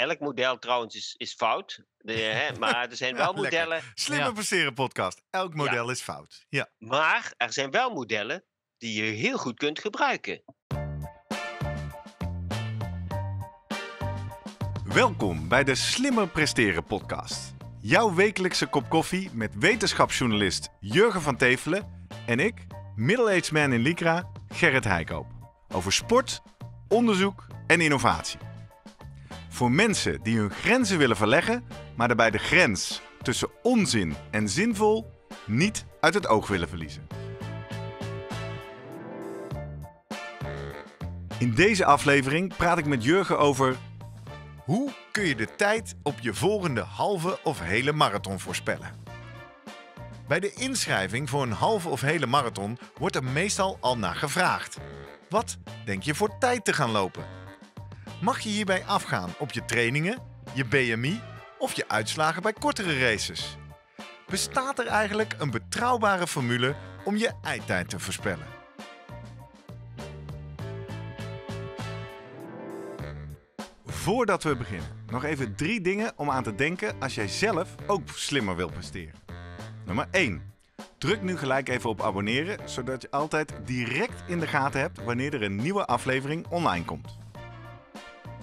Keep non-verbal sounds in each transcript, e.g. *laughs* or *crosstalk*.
elk model trouwens is, is fout. hè, *laughs* maar er zijn wel modellen. Slimme presteren podcast. Elk model is fout. Ja. Maar er zijn wel modellen die je heel goed kunt gebruiken. Welkom bij de Slimmer Presteren podcast. Jouw wekelijkse kop koffie met wetenschapsjournalist Jurgen van Tevelen en ik, middle-aged man in Lycra, Gerrit Heikoop. Over sport, onderzoek en innovatie. Voor mensen die hun grenzen willen verleggen, maar daarbij de grens tussen onzin en zinvol niet uit het oog willen verliezen. In deze aflevering praat ik met Jurgen over hoe kun je de tijd op je volgende halve of hele marathon voorspellen. Bij de inschrijving voor een halve of hele marathon wordt er meestal al naar gevraagd. Wat denk je voor tijd te gaan lopen? mag je hierbij afgaan op je trainingen, je BMI of je uitslagen bij kortere races. Bestaat er eigenlijk een betrouwbare formule om je eitijd te voorspellen? Voordat we beginnen, nog even drie dingen om aan te denken als jij zelf ook slimmer wil presteren. Nummer 1. Druk nu gelijk even op abonneren, zodat je altijd direct in de gaten hebt wanneer er een nieuwe aflevering online komt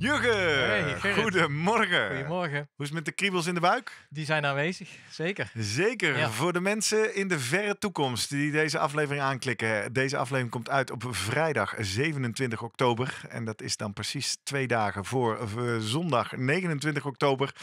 Jurgen, goedemorgen. Goedemorgen. Hoe is het met de kriebels in de buik? Die zijn aanwezig, zeker. Zeker. Voor de mensen in de verre toekomst die deze aflevering aanklikken. Deze aflevering komt uit op vrijdag 27 oktober. En dat is dan precies twee dagen voor eh, zondag 29 oktober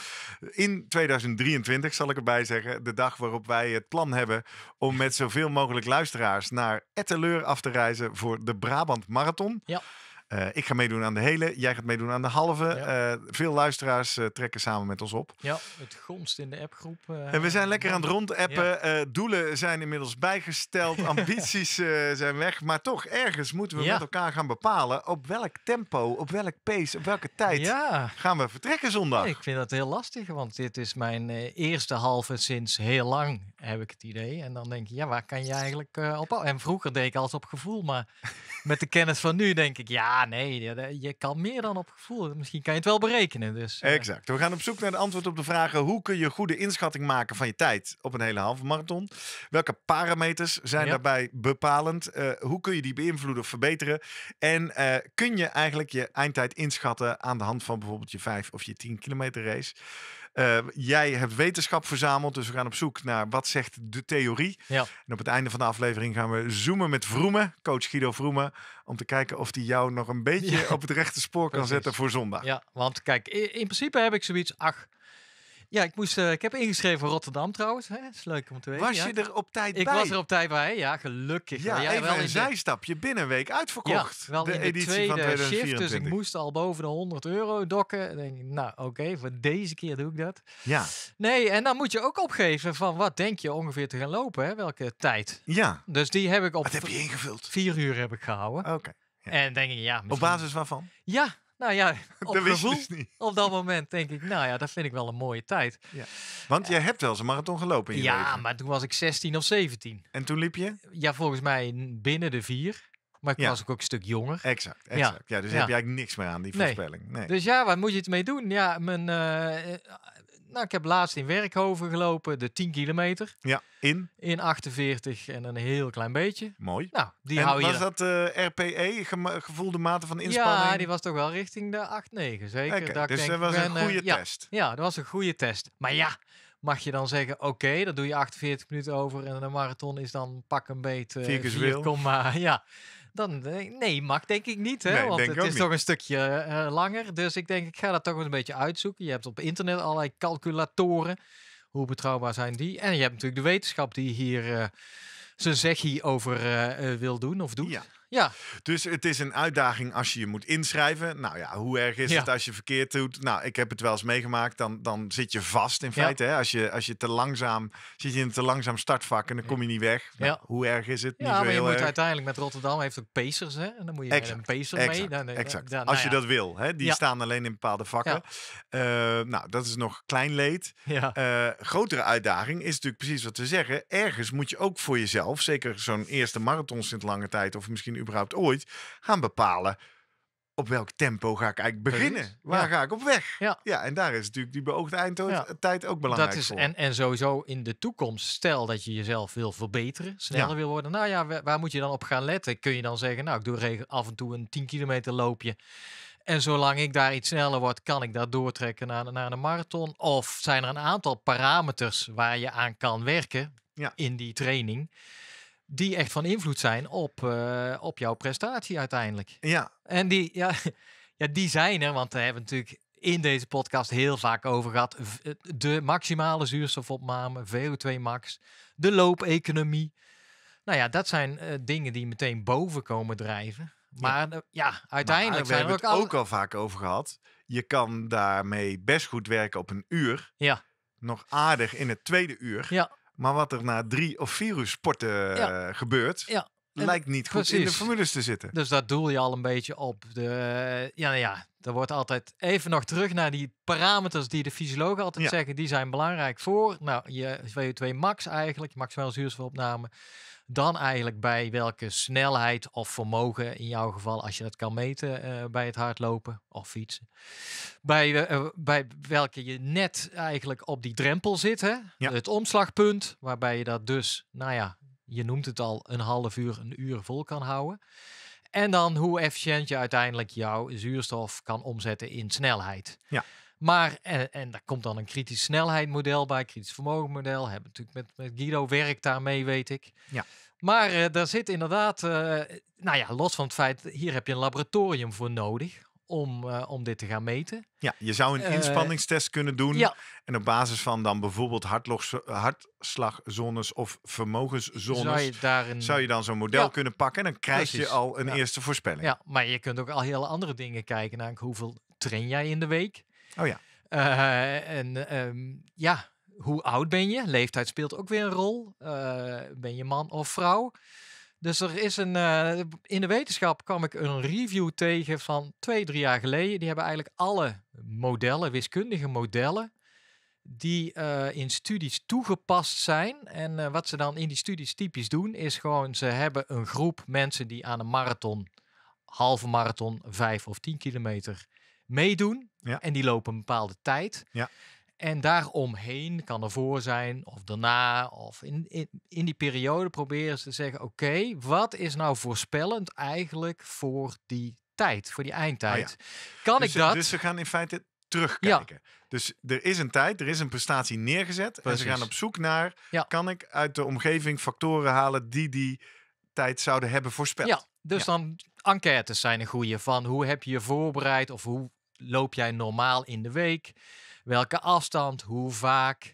in 2023, zal ik erbij zeggen. De dag waarop wij het plan hebben om met zoveel mogelijk luisteraars naar Etteleur af te reizen voor de Brabant Marathon. Ja. Eh, ik ga meedoen aan de hele, jij gaat meedoen aan de halve. Eh, veel luisteraars eh, trekken samen met ons op. Ja, het gonst in de appgroep. en we zijn lekker aan het rondappen. doelen zijn inmiddels bijgesteld, *laughs* ambities zijn weg. Maar toch, ergens moeten we met elkaar gaan bepalen op welk tempo, op welk pace, op welke tijd gaan we vertrekken zondag. ik vind dat heel lastig, want dit is mijn eerste halve sinds heel lang, heb ik het idee. En dan denk je, ja, waar kan je eigenlijk op? En vroeger deed ik altijd op gevoel, maar *laughs* met de kennis van nu denk ik, ja, Ah, nee, je kan meer dan op gevoel. Misschien kan je het wel berekenen. Dus, eh. Exact. We gaan op zoek naar de antwoord op de vragen: hoe kun je goede inschatting maken van je tijd op een hele halve marathon? Welke parameters zijn daarbij bepalend? Eh, hoe kun je die beïnvloeden of verbeteren? En eh, kun je eigenlijk je eindtijd inschatten aan de hand van bijvoorbeeld je 5 of je 10 kilometer race? Ehm, jij hebt wetenschap verzameld, dus we gaan op zoek naar wat zegt de theorie. Ja. En op het einde van de aflevering gaan we zoomen met Vroemen, coach Guido Vroemen, om te kijken of die jou nog een beetje op het rechte spoor kan zetten voor zondag. Ja, want kijk, in, principe heb ik zoiets, ach, ja, ik, moest, eh, ik heb ingeschreven Rotterdam trouwens. Hè? Is leuk om te weten. Was je er op tijd bij? Ik was er op tijd bij, ja, gelukkig. Ja, ja even wel een zijstapje. Binnen een week uitverkocht. de, editie tweede van 2024. shift, dus ik moest al boven de 100 euro dokken. En denk ik, nou oké, voor deze keer doe ik dat. Ja. Nee, en dan moet je ook opgeven van wat denk je ongeveer te gaan lopen, hè? welke tijd. Ja. Dus die heb ik op... Wat heb je ingevuld? Vier uur heb ik gehouden. Oké. En denk ik, ja... Op basis waarvan? Ja, nou ja, *laughs* op dat dus niet. op dat moment denk ik, nou ja, dat vind ik wel een mooie tijd. Ja. Want jij eh, hebt wel eens een marathon gelopen in je Ja, maar toen was ik 16 of 17. En toen liep je? Ja, volgens mij binnen de vier. Maar ik was ook, een stuk jonger. Exact, exact. Ja. dus heb je eigenlijk niks meer aan die voorspelling. Nee. Dus ja, wat moet je het mee doen? Ja, mijn, eh, eh, nou, ik heb laatst in Werkhoven gelopen, de 10 kilometer. Ja, in? In 48 en een heel klein beetje. Mooi. Nou, die en hou was je... was dat uh, eh, RPE, ge gevoelde mate van inspanning? Ja, die was toch wel richting de 8-9, zeker. Okay, dat dus dat was een eh, goede test. Ja, dat was een goede test. Maar ja, mag je dan zeggen, oké, dat doe je 48 minuten over en een marathon is dan pak een beetje uh, 4, ja. Dan, eh, nee, mag denk ik niet. Hè? Want het is niet. toch een stukje eh, langer. Dus ik denk, ik ga dat toch een beetje uitzoeken. Je hebt op internet allerlei calculatoren. Hoe betrouwbaar zijn die? En je hebt natuurlijk de wetenschap die hier eh, zijn zegje over wil doen of doet. Ja. Ja. Dus het is een uitdaging als je je moet inschrijven. Nou ja, hoe erg is het als je verkeerd doet? Nou, ik heb het wel eens meegemaakt. Dan, dan zit je vast in feite. Hè? Als, je, als je te langzaam zit je in een te langzaam startvak en dan kom je niet weg. Nou, hoe erg is het? Ja, maar je moet uiteindelijk met Rotterdam heeft ook pacers. Hè? En dan moet je een pacer mee. exact. Nou, nou als je dat wil. Hè? Die staan alleen in bepaalde vakken. Eh, nou, dat is nog klein leed. Eh, grotere uitdaging is natuurlijk precies wat we zeggen. Ergens moet je ook voor jezelf, zeker zo'n eerste marathon sinds lange tijd, of misschien misschien überhaupt ooit, gaan bepalen op welk tempo ga ik eigenlijk beginnen? Waar ga ik op weg? Ja. ja, en daar is natuurlijk die beoogde eindtijd ook belangrijk dat is, voor. En, en sowieso in de toekomst, stel dat je jezelf wil verbeteren, sneller wil worden. Nou ja, waar, moet je dan op gaan letten? Kun je dan zeggen, nou, ik doe af en toe een 10 kilometer loopje. En zolang ik daar iets sneller word, kan ik dat doortrekken naar, naar een marathon? Of zijn er een aantal parameters waar je aan kan werken in die training? die echt van invloed zijn op, eh, op jouw prestatie uiteindelijk. Ja. En die, ja, *laughs* ja, die zijn er, want we hebben natuurlijk in deze podcast heel vaak over gehad. Eh, de maximale zuurstofopname, VO2 max, de loopeconomie. Nou ja, dat zijn eh, dingen die meteen boven komen drijven. Maar ja, uiteindelijk hebben zijn we het ook al vaak over gehad. Je kan daarmee best goed werken op een uur. Ja. Nog aardig in het tweede uur. Ja. Maar wat er na drie of vier uur sporten eh, gebeurt, ja. lijkt niet goed in de formules te zitten. Dus daar doel je al een beetje op. De, eh, ja, nou ja, er wordt altijd even nog terug naar die parameters die de fysiologen altijd zeggen. Die zijn belangrijk voor nou, je VO2 max eigenlijk, maximaal zuurstofopname dan eigenlijk bij welke snelheid of vermogen, in jouw geval als je dat kan meten eh, bij het hardlopen of fietsen, bij, eh, eh, bij welke je net eigenlijk op die drempel zit, hè? het omslagpunt, waarbij je dat dus, nou ja, je noemt het al, een half uur, een uur vol kan houden. En dan hoe efficiënt je uiteindelijk jouw zuurstof kan omzetten in snelheid. Ja. Maar, en, eh, en, daar komt dan een kritisch snelheidmodel bij, kritisch vermogenmodel. Hebben natuurlijk met, met Guido werkt daarmee, weet ik. Ja. Maar uh, daar zit inderdaad, eh, nou ja, los van het feit, hier heb je een laboratorium voor nodig om, om dit te gaan meten. Ja, je zou een inspanningstest kunnen doen. En op basis van dan bijvoorbeeld hartslagzones of vermogenszones, zou je, zou je dan zo'n model kunnen pakken en dan krijg je al een eerste voorspelling. Ja, maar je kunt ook al hele andere dingen kijken, naar hoeveel train jij in de week? Oh ja. Eh, en ehm, ja, hoe oud ben je? Leeftijd speelt ook weer een rol. Eh, ben je man of vrouw? Dus er is een, eh, in de wetenschap kwam ik een review tegen van twee, drie jaar geleden. Die hebben eigenlijk alle modellen, wiskundige modellen, die in studies toegepast zijn. En wat ze dan in die studies typisch doen, is gewoon ze hebben een groep mensen die aan een marathon, halve marathon, vijf of tien kilometer meedoen. En die lopen een bepaalde tijd. Ja. En daaromheen kan voor zijn of daarna of in, in, in die periode proberen ze te zeggen: oké, wat is nou voorspellend eigenlijk voor die tijd, voor die eindtijd? Oh kan dus, ik dat? Dus ze gaan in feite terugkijken. Dus er is een tijd, er is een prestatie neergezet en ze gaan op zoek naar: ja. kan ik uit de omgeving factoren halen die die tijd zouden hebben voorspeld? Ja, dus dan enquêtes zijn een goede van hoe heb je je voorbereid of hoe loop jij normaal in de week? Welke afstand? Hoe vaak?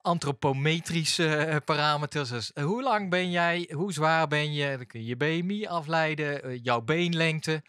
Antropometrische eh, parameters. Dus eh, hoe lang ben jij? Hoe zwaar ben je? Dan kun je je BMI afleiden, eh, jouw beenlengte.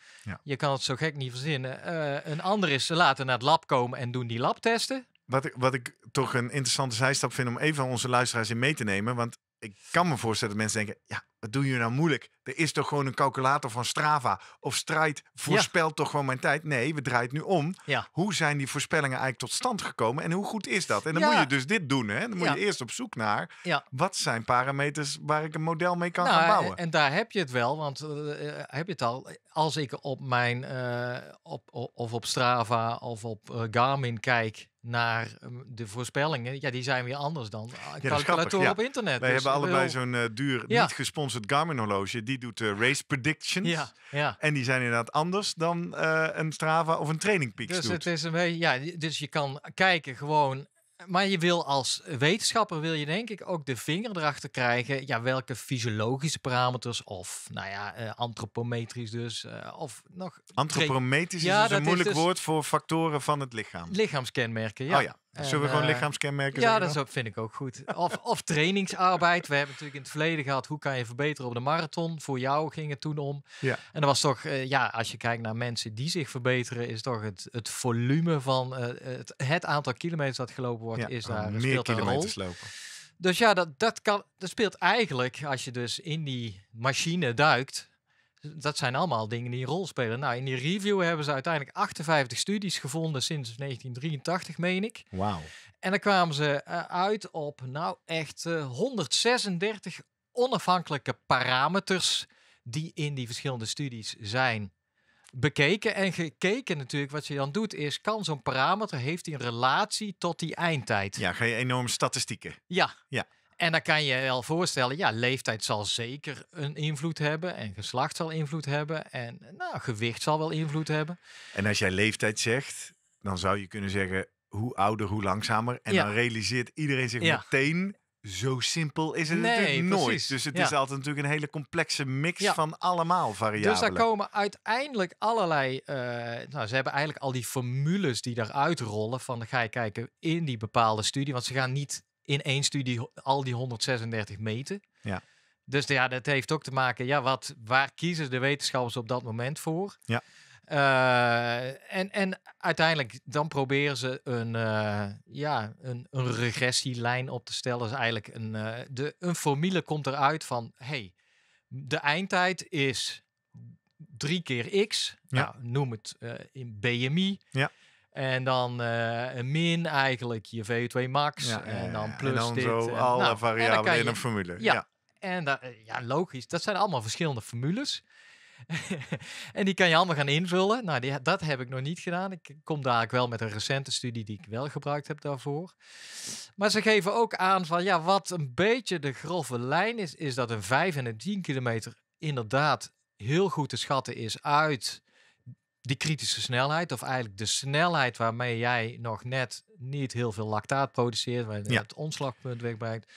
Je kan het zo gek niet verzinnen. een ander is ze laten naar het lab komen en doen die labtesten. Wat ik, wat ik toch een interessante zijstap vind om even onze luisteraars in mee te nemen. Want ik kan me voorstellen dat mensen denken: ja, wat doe je nou moeilijk? Er is toch gewoon een calculator van Strava of Strijd voorspelt toch gewoon mijn tijd? Nee, we draaien nu om. Hoe zijn die voorspellingen eigenlijk tot stand gekomen en hoe goed is dat? En dan moet je dus dit doen. Hè? Dan moet je eerst op zoek naar wat zijn parameters waar ik een model mee kan nou, gaan bouwen. En, daar heb je het wel, want eh, eh, heb je het al. Als ik op mijn, eh, op, of op Strava of op Garmin kijk naar ehm, de voorspellingen, ja, die zijn weer anders dan calculatoren op internet. Wij dus hebben allebei zo'n duur, niet gesponsord ons het Garmin-horloge, die doet uh, race predictions. Ja, ja. En die zijn inderdaad anders dan eh, een Strava of een Training Peaks dus Het is een beetje, ja, dus je kan kijken gewoon maar je wil als wetenschapper, wil je denk ik ook de vinger erachter krijgen, ja, welke fysiologische parameters of, nou ja, uh, antropometrisch dus, of nog... Antropometrisch is dus een moeilijk dus woord voor factoren van het lichaam. Lichaamskenmerken, ja. Oh ja. Zullen we gewoon eh, lichaamskenmerken Ja, dat vind ik ook goed. Of, of trainingsarbeid. We hebben natuurlijk in het verleden gehad, hoe kan je verbeteren op de marathon? Voor jou ging het toen om. Ja. En dat was toch, eh, ja, als je kijkt naar mensen die zich verbeteren, is toch het, het volume van eh, het, aantal kilometers dat gelopen wordt, ja, is daar, meer speelt kilometers een rol. lopen. Dus ja, dat, dat, kan, dat speelt eigenlijk, als je dus in die machine duikt, dat zijn allemaal dingen die een rol spelen. Nou, in die review hebben ze uiteindelijk 58 studies gevonden sinds 1983, meen ik. Wauw. En dan kwamen ze eh, uit op, nou echt, 136 eh, onafhankelijke parameters die in die verschillende studies zijn bekeken en gekeken natuurlijk. Wat je dan doet is, kan zo'n parameter, heeft die een relatie tot die eindtijd? Ja, ga je enorm statistieken. Ja. ja. En dan kan je je wel voorstellen, ja, leeftijd zal zeker een invloed hebben. En geslacht zal invloed hebben. En nou, gewicht zal wel invloed hebben. En als jij leeftijd zegt, dan zou je kunnen zeggen, hoe ouder, hoe langzamer. En dan realiseert iedereen zich meteen, zo simpel is het nee, nooit. Precies. Dus het is altijd natuurlijk een hele complexe mix van allemaal variabelen. Dus daar komen uiteindelijk allerlei... Eh, nou, ze hebben eigenlijk al die formules die daaruit rollen. Van dan ga je kijken in die bepaalde studie. Want ze gaan niet in één studie al die 136 meten. Ja. Dus ja, dat heeft ook te maken, ja, wat, waar kiezen de wetenschappers op dat moment voor? Ja. Eh, en, en uiteindelijk dan proberen ze een, eh, ja, een, een, regressielijn op te stellen. Dus eigenlijk een, eh, de, een formule komt eruit van, hey, de eindtijd is drie keer x, ja. nou, noem het in BMI. Ja. En dan eh, min eigenlijk je VO2 max. en dan plus en Zo alle variabelen in een formule. Ja, En ja, logisch. Dat zijn allemaal verschillende formules. *laughs* en die kan je allemaal gaan invullen. Nou, die, dat heb ik nog niet gedaan. Ik kom daar wel met een recente studie die ik wel gebruikt heb daarvoor. Maar ze geven ook aan van ja, wat een beetje de grove lijn is, is dat een 5 en een 10 kilometer inderdaad heel goed te schatten is uit die kritische snelheid, of eigenlijk de snelheid waarmee jij nog net niet heel veel lactaat produceert, waar je ja. het omslagpunt wegbrengt.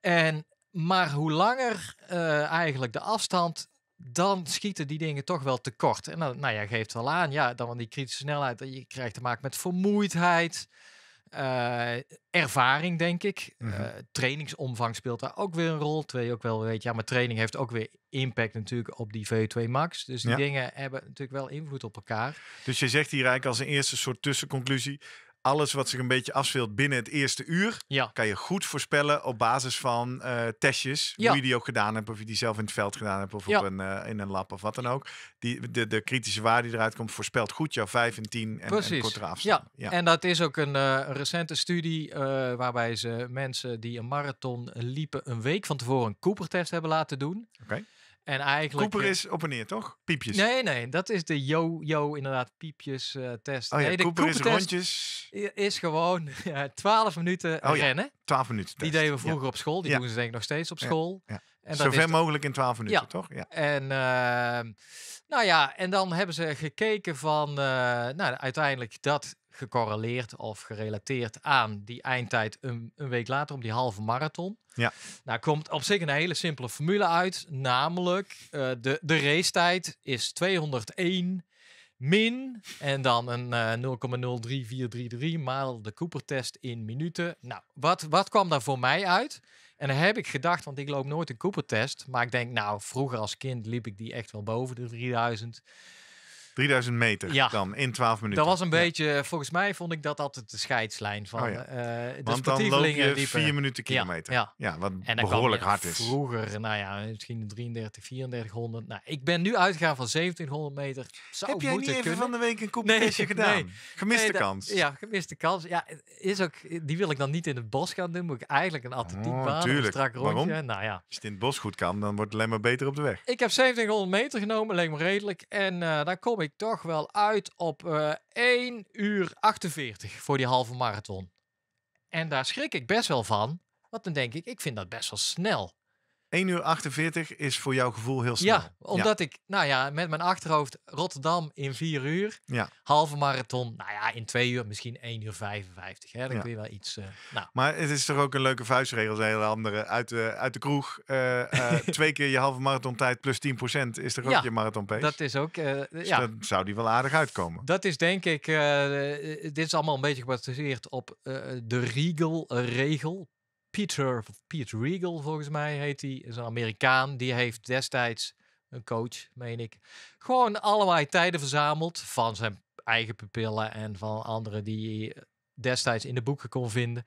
En, maar hoe langer eh, eigenlijk de afstand, dan schieten die dingen toch wel tekort. En dan, nou, jij geeft wel aan, ja, dan die kritische snelheid, je krijgt te maken met vermoeidheid. Eh, ervaring, denk ik. Mhm. Eh, trainingsomvang speelt daar ook weer een rol. Twee ook wel weet, ja, maar training heeft ook weer impact natuurlijk op die VO2 max. Dus die dingen hebben natuurlijk wel invloed op elkaar. Dus je zegt hier eigenlijk als een eerste soort tussenconclusie alles wat zich een beetje afspeelt binnen het eerste uur, kan je goed voorspellen op basis van eh, testjes. Hoe je die ook gedaan hebt, of je die zelf in het veld gedaan hebt, of op een, eh, in een lab of wat dan ook. Die, de, de kritische waarde die eruit komt, voorspelt goed jouw 5 en 10 en, Precies. en afstand. Ja. en dat is ook een eh, recente studie waarbij ze mensen die een marathon liepen een week van tevoren een Cooper-test hebben laten doen. Oké. En eigenlijk... Eh, is op en neer, toch? Piepjes. Nee, nee. Dat is de yo-yo inderdaad piepjes uh, test. Oh nee, de Cooper, is rondjes. Is gewoon *laughs* twaalf 12 minuten oh, rennen. Ja, 12 minuten test. Die deden we vroeger op school. Die doen ze denk ik nog steeds op school. En Zo ver mogelijk in 12 minuten, toch? Ja. En, ehm, nou ja, en dan hebben ze gekeken van... Eh, nou, uiteindelijk dat gecorreleerd of gerelateerd aan die eindtijd een, een, week later op die halve marathon. Ja. Nou komt op zich een hele simpele formule uit, namelijk uh, de, de racetijd is 201 min en dan een 0,03433 eh, maal de Cooper-test in minuten. Nou, wat, wat kwam daar voor mij uit? En dan heb ik gedacht, want ik loop nooit een Cooper-test, maar ik denk, nou, vroeger als kind liep ik die echt wel boven de 3000. 3000 meter ja. dan in 12 minuten. Dat was een beetje, volgens mij vond ik dat altijd de scheidslijn van oh eh, de Want dan loop je 4 minuten kilometer. Ja, wat en behoorlijk hard is. Vroeger, nou ja, misschien 33, 3400. Nou, ik ben nu uitgegaan van 1700 meter. Zou Heb jij niet even van de week een competitie gedaan? Nee. Gemiste kans. Ja, gemiste kans. Ja, is ook, die wil ik dan niet in het bos gaan doen. Moet ik eigenlijk een atletiekbaan, oh, een strak rondje. Nou ja. Als het in het bos goed kan, dan wordt het alleen maar beter op de weg. Ik heb 1700 meter genomen, leek me redelijk. En uh, eh, dan kom ik toch wel uit op 1 eh, uur 48 voor die halve marathon. En daar schrik ik best wel van. Want dan denk ik, ik vind dat best wel snel. 1 uur 48 is voor jouw gevoel heel snel. Ja, omdat ik, nou ja, met mijn achterhoofd Rotterdam in 4 uur. Ja. Halve marathon, nou ja, in 2 uur, misschien 1 uur 55. Hè? Dan kun je wel iets. Eh, nou. Maar het is toch ook een leuke vuistregel, een hele andere. Uit de, uit de kroeg, eh, eh, *laughs* twee keer je halve marathon tijd plus 10% is er ook ja, je marathon pace. Dat is ook, dus ja. Dan zou die wel aardig uitkomen. Dat is denk ik, dit is allemaal een beetje gebaseerd op de Regal-regel. Peter, Pete Regal volgens mij heet hij, is een Amerikaan. Die heeft destijds, een coach meen ik, gewoon allerlei tijden verzameld van zijn eigen pupillen en van anderen die hij destijds in de boeken kon vinden.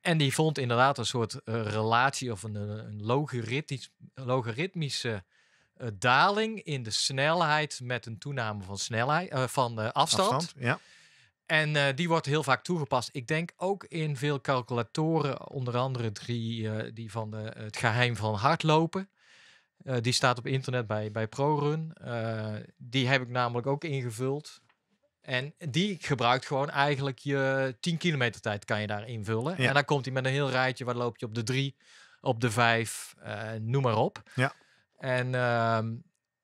En die vond inderdaad een soort eh, relatie of een, eh, een logaritmisch, logaritmische eh, daling in de snelheid met een toename van, snelheid, van afstand. afstand ja. En eh, die wordt heel vaak toegepast. Ik denk ook in veel calculatoren, onder andere drie eh, die van de, het geheim van hardlopen. Eh, die staat op internet bij, bij ProRun. die heb ik namelijk ook ingevuld. En die gebruikt gewoon eigenlijk je 10 kilometer tijd kan je daar invullen. Ja. En dan komt hij met een heel rijtje waar loop je op de 3, op de 5, noem maar op. Ja. En ehm,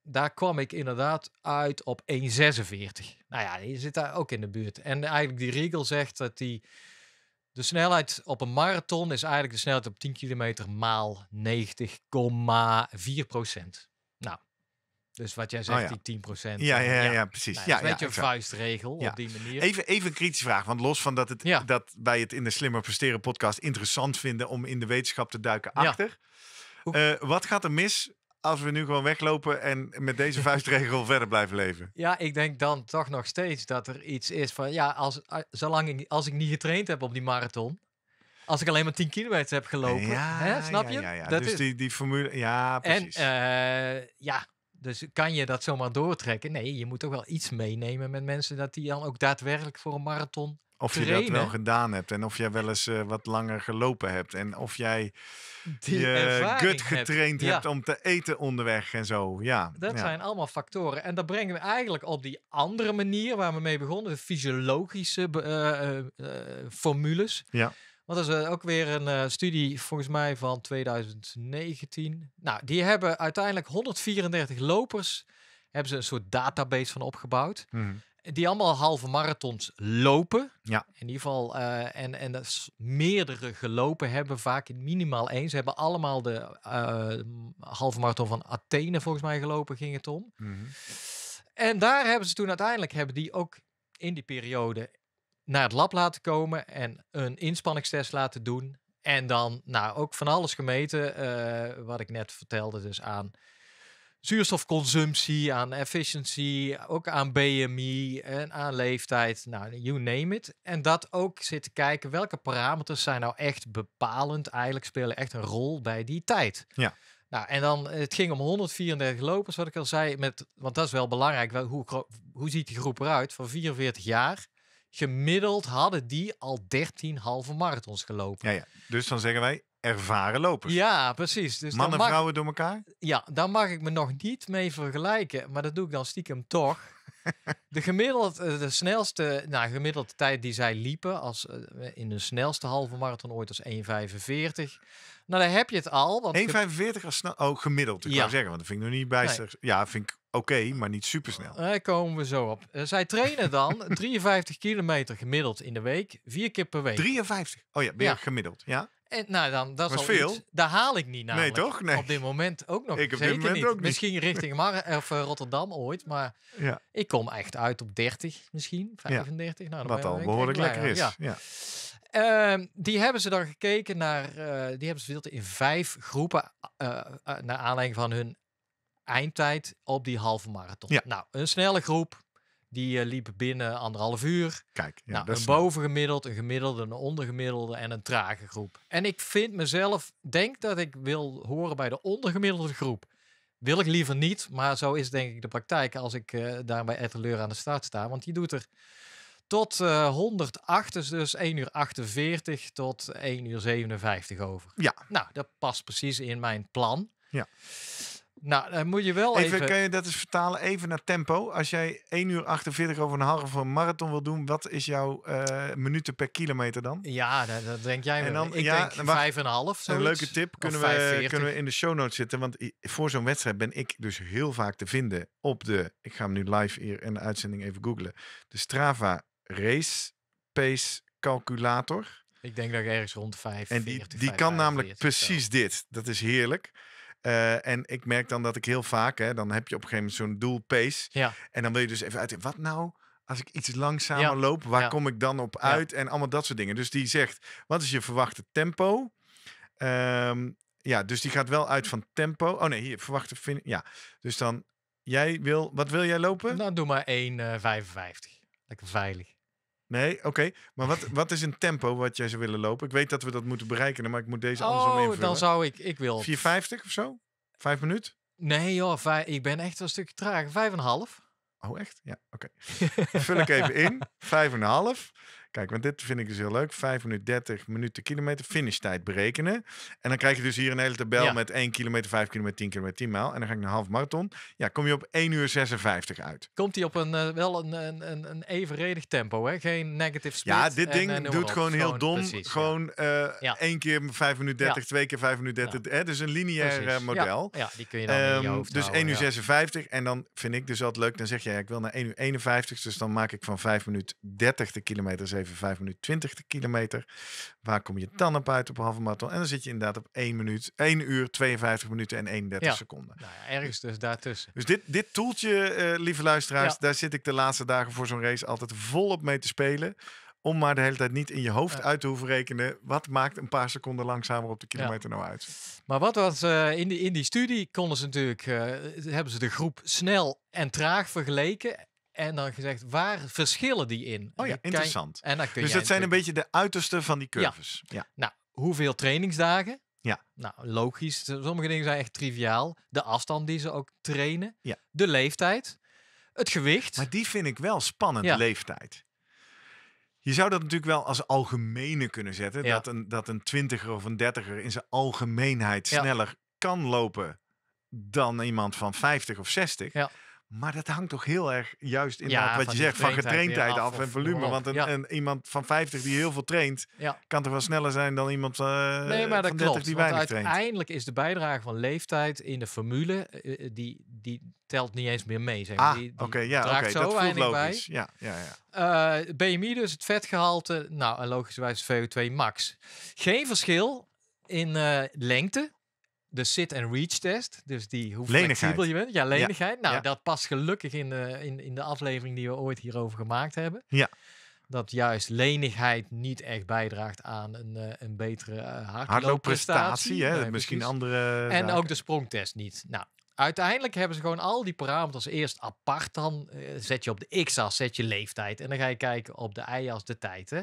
daar kwam ik inderdaad uit op 1,46. Nou ja, je zit daar ook in de buurt. En eigenlijk die regel zegt dat die... De snelheid op een marathon is eigenlijk de snelheid op 10 kilometer maal 90,4 procent. Nou, dus wat jij zegt, oh die 10 procent. Ja, ja, ja, precies. Nou, ja, een beetje een vuistregel op die manier. Even, even een kritische vraag, want los van dat, het, dat wij het in de Slimmer Presteren podcast interessant vinden om in de wetenschap te duiken achter. Eh, wat gaat er mis als we nu gewoon weglopen en met deze *laughs* vuistregel verder blijven leven? Ja, ik denk dan toch nog steeds dat er iets is van, ja, als, zolang ik, als ik niet getraind heb op die marathon, als ik alleen maar 10 kilometer heb gelopen, ja, hè, snap je? Ja, dat dus is... die, die formule, ja, precies. En eh, ja, dus kan je dat zomaar doortrekken? Nee, je moet toch wel iets meenemen met mensen dat die dan ook daadwerkelijk voor een marathon of je dat wel gedaan hebt en of jij wel eens eh, wat langer gelopen hebt. En of jij Die je gut getraind hebt. om te eten onderweg en zo. Ja, dat zijn allemaal factoren. En dat brengen we eigenlijk op die andere manier waar we mee begonnen. De fysiologische eh, eh, formules. Ja. Want dat is ook weer een studie volgens mij van 2019. Nou, die hebben uiteindelijk 134 lopers hebben ze een soort database van opgebouwd. Mhm die allemaal halve marathons lopen. Ja. In ieder geval, eh, en, en dat meerdere gelopen hebben, vaak in minimaal één. Ze hebben allemaal de eh, halve marathon van Athene volgens mij gelopen, ging het om. Mhm. En daar hebben ze toen uiteindelijk, hebben die ook in die periode naar het lab laten komen en een inspanningstest laten doen. En dan, nou, ook van alles gemeten, eh, wat ik net vertelde dus aan zuurstofconsumptie, aan efficiëntie, ook aan BMI en aan leeftijd, nou, you name it. En dat ook zitten kijken welke parameters zijn nou echt bepalend, eigenlijk spelen echt een rol bij die tijd. Ja. Nou, en dan, het ging om 134 lopers, wat ik al zei, met, want dat is wel belangrijk, wel, hoe, hoe ziet die groep eruit? Van 44 jaar, gemiddeld hadden die al 13 halve marathons gelopen. Ja, ja. Dus dan zeggen wij, ervaren lopers. Ja, precies. Dus Mannen en vrouwen door elkaar? Ja, daar mag ik me nog niet mee vergelijken, maar dat doe ik dan stiekem toch. *laughs* de, gemiddelde, eh, de snelste nou, gemiddelde tijd die zij liepen als, eh, in de snelste halve marathon ooit was 1,45. Nou, daar heb je het al. 1,45 als snel, oh, gemiddeld, ik ja. zeggen, want dat vind ik nog niet bijster. Ja, vind ik oké, maar niet supersnel. Daar eh, komen we zo op. zij trainen dan 53 *laughs* kilometer gemiddeld in de week, vier keer per week. 53? Oh ja, ja. gemiddeld, ja. En, nou, dan, dat is veel. daar haal ik niet naar. Nee, toch? Nee. Op dit moment ook nog. Ik heb zeker dit moment niet. ook niet. Misschien richting Mar of, eh, Rotterdam ooit, maar ja. ik kom echt uit op 30 misschien, 35. Nou, Wat al behoorlijk lekker is. Ja. ja. Ehm, die hebben ze dan gekeken naar, eh, die hebben ze verdeeld in vijf groepen eh, naar aanleiding van hun eindtijd op die halve marathon. Nou, een snelle groep, die eh, liep liepen binnen anderhalf uur. Kijk, nou, een bovengemiddeld, een gemiddelde, een ondergemiddelde en een trage groep. En ik vind mezelf, denk dat ik wil horen bij de ondergemiddelde groep. Wil ik liever niet, maar zo is denk ik de praktijk als ik uh, daar bij leur aan de start sta. Want die doet er tot 108, eh, dus, dus 1 uur 48 tot 1 uur 57 over. Ja. Nou, dat past precies in mijn plan. Ja. Nou, dan moet je wel even... even... Kan je dat eens vertalen even naar tempo? Als jij 1 uur 48 over een halve een marathon wil doen, wat is jouw eh, minuten per kilometer dan? Ja, dat, denk jij en dan, Ik denk vijf en half, Een leuke tip kunnen we, kunnen we in de show notes zitten. Want voor zo'n wedstrijd ben ik dus heel vaak te vinden op de... Ik ga hem nu live hier in de uitzending even googlen. De Strava Race Pace Calculator. Ik denk dat ik ergens rond 5. En die, die kan namelijk precies dit. Dat is heerlijk. Eh, en ik merk dan dat ik heel vaak, hè, dan heb je op een gegeven moment zo'n doel pace. Ja. En dan wil je dus even uit, wat nou als ik iets langzamer loop, waar kom ik dan op uit? En allemaal dat soort dingen. Dus die zegt, wat is je verwachte tempo? Ehm, ja, dus die gaat wel uit van tempo. Oh nee, hier, verwachte fin Ja, dus dan, jij wil, wat wil jij lopen? Dan nou, doe maar 1,55. Uh, eh, Lekker veilig. Nee, oké. Maar wat, wat is een tempo wat jij zou willen lopen? Ik weet dat we dat moeten bereiken, maar ik moet deze anders andersom oh, invullen. Oh, dan zou ik... Ik wil... 4,50 of zo? Vijf minuut? Nee joh, ik ben echt een stukje trager. Vijf en een half. Oh echt? Ja, oké. Vul ik even in. *laughs* Vijf en een half. Kijk, want dit vind ik dus heel leuk. 5 minuten 30 minuten kilometer finishtijd berekenen. En dan krijg je dus hier een hele tabel ja. met 1 kilometer, 5 kilometer, 10 kilometer, 10 mijl. En dan ga ik naar half marathon. Ja, kom je op 1 uur 56 uit. Komt hij op een, uh, wel een, een, een, evenredig tempo, hè? Geen negative speed. Ja, dit ding en, uh, doet gewoon heel dom. Precies, gewoon uh, ja. één keer 5 minuten 30, 2 twee keer 5 minuten 30. Hè? Dus een lineair eh, model. Ja. die kun je dan um, in je ehm, hoofd Dus 1 uur 56. En dan vind ik dus altijd leuk. Dan zeg je, ja, ik wil naar 1 uur 51. Dus dan maak ik van 5 minuten 30 de kilometer 7 even 5 minuten 20 de kilometer. Waar kom je dan op uit op een halve marathon? En dan zit je inderdaad op 1, minuut, 1 uur 52 minuten en 31 seconden. Nou ja, ergens dus daartussen. Dus dit, dit toeltje, eh, lieve luisteraars, daar zit ik de laatste dagen voor zo'n race altijd volop mee te spelen om maar de hele tijd niet in je hoofd uit te hoeven rekenen. Wat maakt een paar seconden langzamer op de kilometer nou uit? Maar wat was eh, in, die, in die studie konden ze natuurlijk, eh, hebben ze de groep snel en traag vergeleken. En dan gezegd, waar verschillen die in? Oh ja, interessant. en dan kun dus dat zijn een beetje de uiterste van die curves. Ja. Nou, hoeveel trainingsdagen? Ja. Nou, logisch. Sommige dingen zijn echt triviaal. De afstand die ze ook trainen. Ja. De leeftijd. Het gewicht. Maar die vind ik wel spannend, ja. leeftijd. Je zou dat natuurlijk wel als algemene kunnen zetten. Dat, een, dat een twintiger of een dertiger in zijn algemeenheid sneller kan lopen dan iemand van 50 of 60. Ja. Maar dat hangt toch heel erg juist in ja, wat je zegt van getraindheid af, en volume. Want een, ja. iemand van 50 die heel veel traint, ja. kan toch wel sneller zijn dan iemand uh, nee, maar dat van 30 klopt, die weinig traint. Uiteindelijk is de bijdrage van leeftijd in de formule, eh, eh, die, die telt niet eens meer mee. Zeg maar. ah, ja, oké, zo dat weinig logisch. bij. Ja, ja, ja. Uh, BMI dus, het vetgehalte, nou en logischerwijs VO2 max. Geen verschil in lengte de sit and reach test. Dus die hoe flexibel je bent. Ja, lenigheid. Nou, dat past gelukkig in de, in, in de aflevering die we ooit hierover gemaakt hebben. Ja. Dat juist lenigheid niet echt bijdraagt aan een, eh, een betere eh, hardloopprestatie. hè? Misschien andere. En ook de sprongtest niet. Nou, uiteindelijk hebben ze gewoon al die parameters eerst apart. Dan eh, zet je op de x-as, zet je leeftijd. En dan ga je kijken op de y-as de tijd. Hè?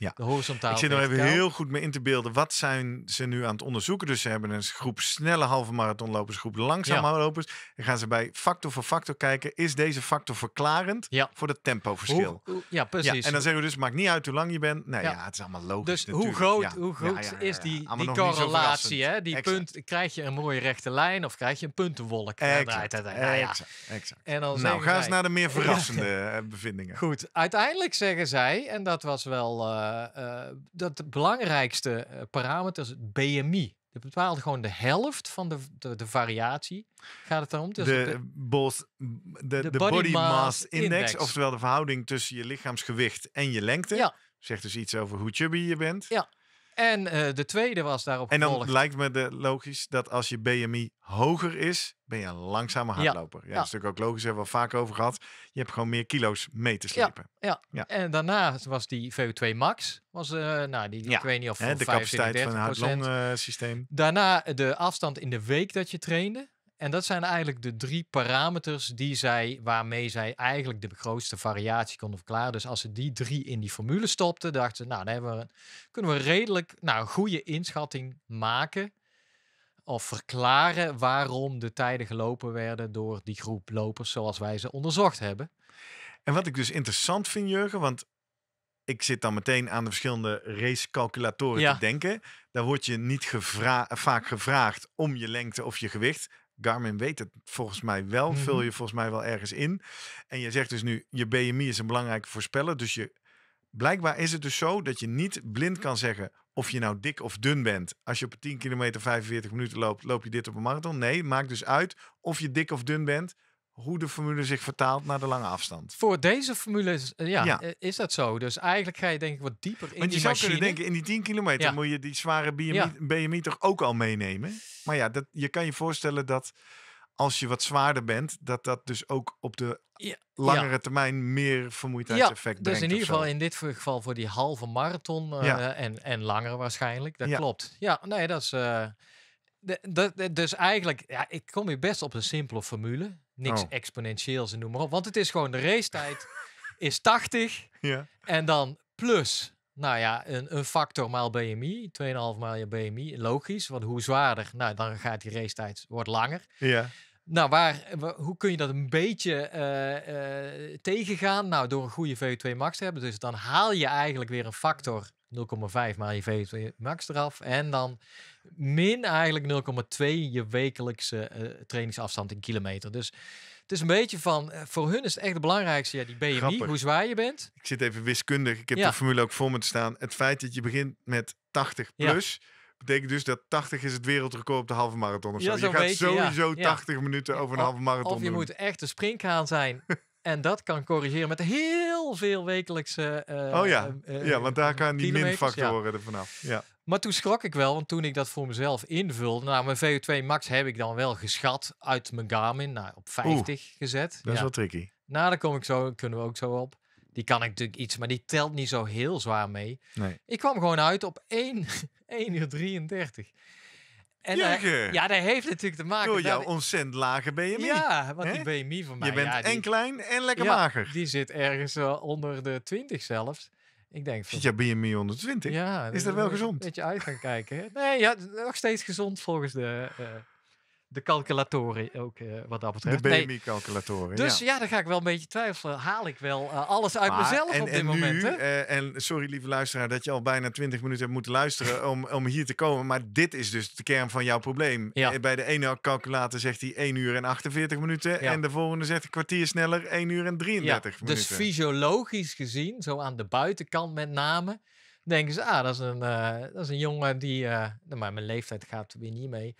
Ja. De Ik zit nog even heel goed mee in te beelden. Wat zijn ze nu aan het onderzoeken? Dus ze hebben een groep snelle halve marathonlopers, groep langzame lopers. En gaan ze bij factor voor factor kijken. Is deze factor verklarend ja. voor dat tempoverschil? ja, precies. en dan zeggen we dus, maakt niet uit hoe lang je bent. Nou ja, het is allemaal logisch Dus hoe groot, hoe groot is die, die correlatie? Hè? Die punt, krijg je een mooie rechte lijn of krijg je een puntenwolk? Exact. Nou, nou, exact. exact. En nou, ga eens naar de meer *laughs* verrassende eh, bevindingen. Goed, uiteindelijk zeggen zij, en dat was wel... Eh, eh, eh, dat belangrijkste eh, parameter is het BMI. Dat bepaalt gewoon de helft van de, de, variatie. Gaat het dan om? Dus de, de, de, body, mass, index, index, oftewel de verhouding tussen je lichaamsgewicht en je lengte. Ja. Zegt dus iets over hoe chubby je bent. Ja. En eh, de tweede was daarop En dan lijkt me de logisch dat als je BMI hoger is, ben je een langzame hardloper. Ja, dat is natuurlijk ook logisch, hebben we al vaak over gehad. Je hebt gewoon meer kilo's mee te slepen. Ja, ja. en daarna was die VO2 max. Was, eh, nou, die, ik weet niet of De capaciteit van het hart-long eh, systeem. Daarna de afstand in de week dat je trainde. En dat zijn eigenlijk de drie parameters die zij, waarmee zij eigenlijk de grootste variatie konden verklaren. Dus als ze die drie in die formule stopten, dachten ze, nou, dan hebben we, kunnen we redelijk nou, een goede inschatting maken of verklaren waarom de tijden gelopen werden door die groep lopers zoals wij ze onderzocht hebben. En wat ik dus interessant vind, Jurgen, want ik zit dan meteen aan de verschillende racecalculatoren te denken. Daar word je niet gevra vaak gevraagd om je lengte of je gewicht. Garmin weet het volgens mij wel. Vul mhm. je volgens mij wel ergens in. En je zegt dus nu, je BMI is een belangrijke voorspeller. Dus je, blijkbaar is het dus zo dat je niet blind kan zeggen of je nou dik of dun bent. Als je op 10 kilometer 45 minuten loopt, loop je dit op een marathon. Nee, maakt dus uit of je dik of dun bent hoe de formule zich vertaalt naar de lange afstand. Voor deze formule is, eh, ja, eh, is dat zo. Dus eigenlijk ga je denk ik wat dieper in Want je zou kunnen denken, in die 10 kilometer moet je die zware BMI, BMI, toch ook al meenemen. Maar ja, dat, je kan je voorstellen dat als je wat zwaarder bent, dat dat dus ook op de langere termijn meer vermoeidheidseffect ja, Dus in ieder geval in dit geval voor die halve marathon eh, en, en langer waarschijnlijk. Dat klopt. Ja, nee, dat is... de, dus eigenlijk, ja, ik kom hier best op een simpele formule niks oh. exponentieels en noem maar op. Want het is gewoon de racetijd *laughs* is 80 ja. en dan plus, nou ja, een, een factor maal BMI, 2,5 maal je BMI, logisch. Want hoe zwaarder, nou dan gaat die racetijd, wordt langer. Ja. Nou, waar, hoe kun je dat een beetje uh, uh, tegengaan? Nou, door een goede VO2 max te hebben. Dus dan haal je eigenlijk weer een factor 0,5 maar je VO2 max eraf. En dan min eigenlijk 0,2 je wekelijkse eh, trainingsafstand in kilometer. Dus het is een beetje van, eh, voor hun is het echt het belangrijkste, ja, die BMI, Grappig. hoe zwaar je bent. Ik zit even wiskundig, ik heb de formule ook voor me te staan. Het feit dat je begint met 80 plus... Betekent dus dat 80 is het wereldrecord op de halve marathon of zo. Ja, je gaat sowieso 80 minuten over een halve marathon Of je moet echt een sprinkhaan zijn *laughs* En dat kan corrigeren met heel veel wekelijkse. Eh, oh ja. Eh, ja, eh, want daar gaan die minfactoren ja. er vanaf. Ja. Maar toen schrok ik wel, want toen ik dat voor mezelf invulde, nou, mijn VO2 max heb ik dan wel geschat uit mijn Garmin nou, op 50 gezet. Dat ja. is wel tricky. Nou, daar kom ik zo, kunnen we ook zo op. Die kan ik natuurlijk iets, maar die telt niet zo heel zwaar mee. Nee. Ik kwam gewoon uit op 1, 1 *laughs* uur 33. En ja, dat heeft natuurlijk te maken met... jouw ontzettend lage BMI. Ja, want die BMI van mij... Je bent en klein en lekker mager. die zit ergens onder de 20 zelfs. Ik denk... Zit je BMI onder 20? Ja. Is dat dus wel gezond? Een beetje uit gaan kijken. Nee, ja, nog steeds gezond volgens de... Eh, de calculatoren ook eh, wat dat betreft. De BMI-calculatoren. Dus ja. daar ga ik wel een beetje twijfelen. Haal ik wel eh, alles uit mezelf op dit moment? Hè? Eh, en sorry, lieve luisteraar, dat je al bijna 20 minuten hebt moeten luisteren *laughs* om, om hier te komen. Maar dit is dus de kern van jouw probleem. Bij de ene calculator zegt hij 1 uur en 48 minuten. En de volgende zegt een kwartier sneller 1 uur en 33 dus minuten. Dus fysiologisch gezien, zo aan de buitenkant met name denken ze, ah, dat is een, eh, dat is een jongen die, uh, maar mijn leeftijd gaat weer niet mee.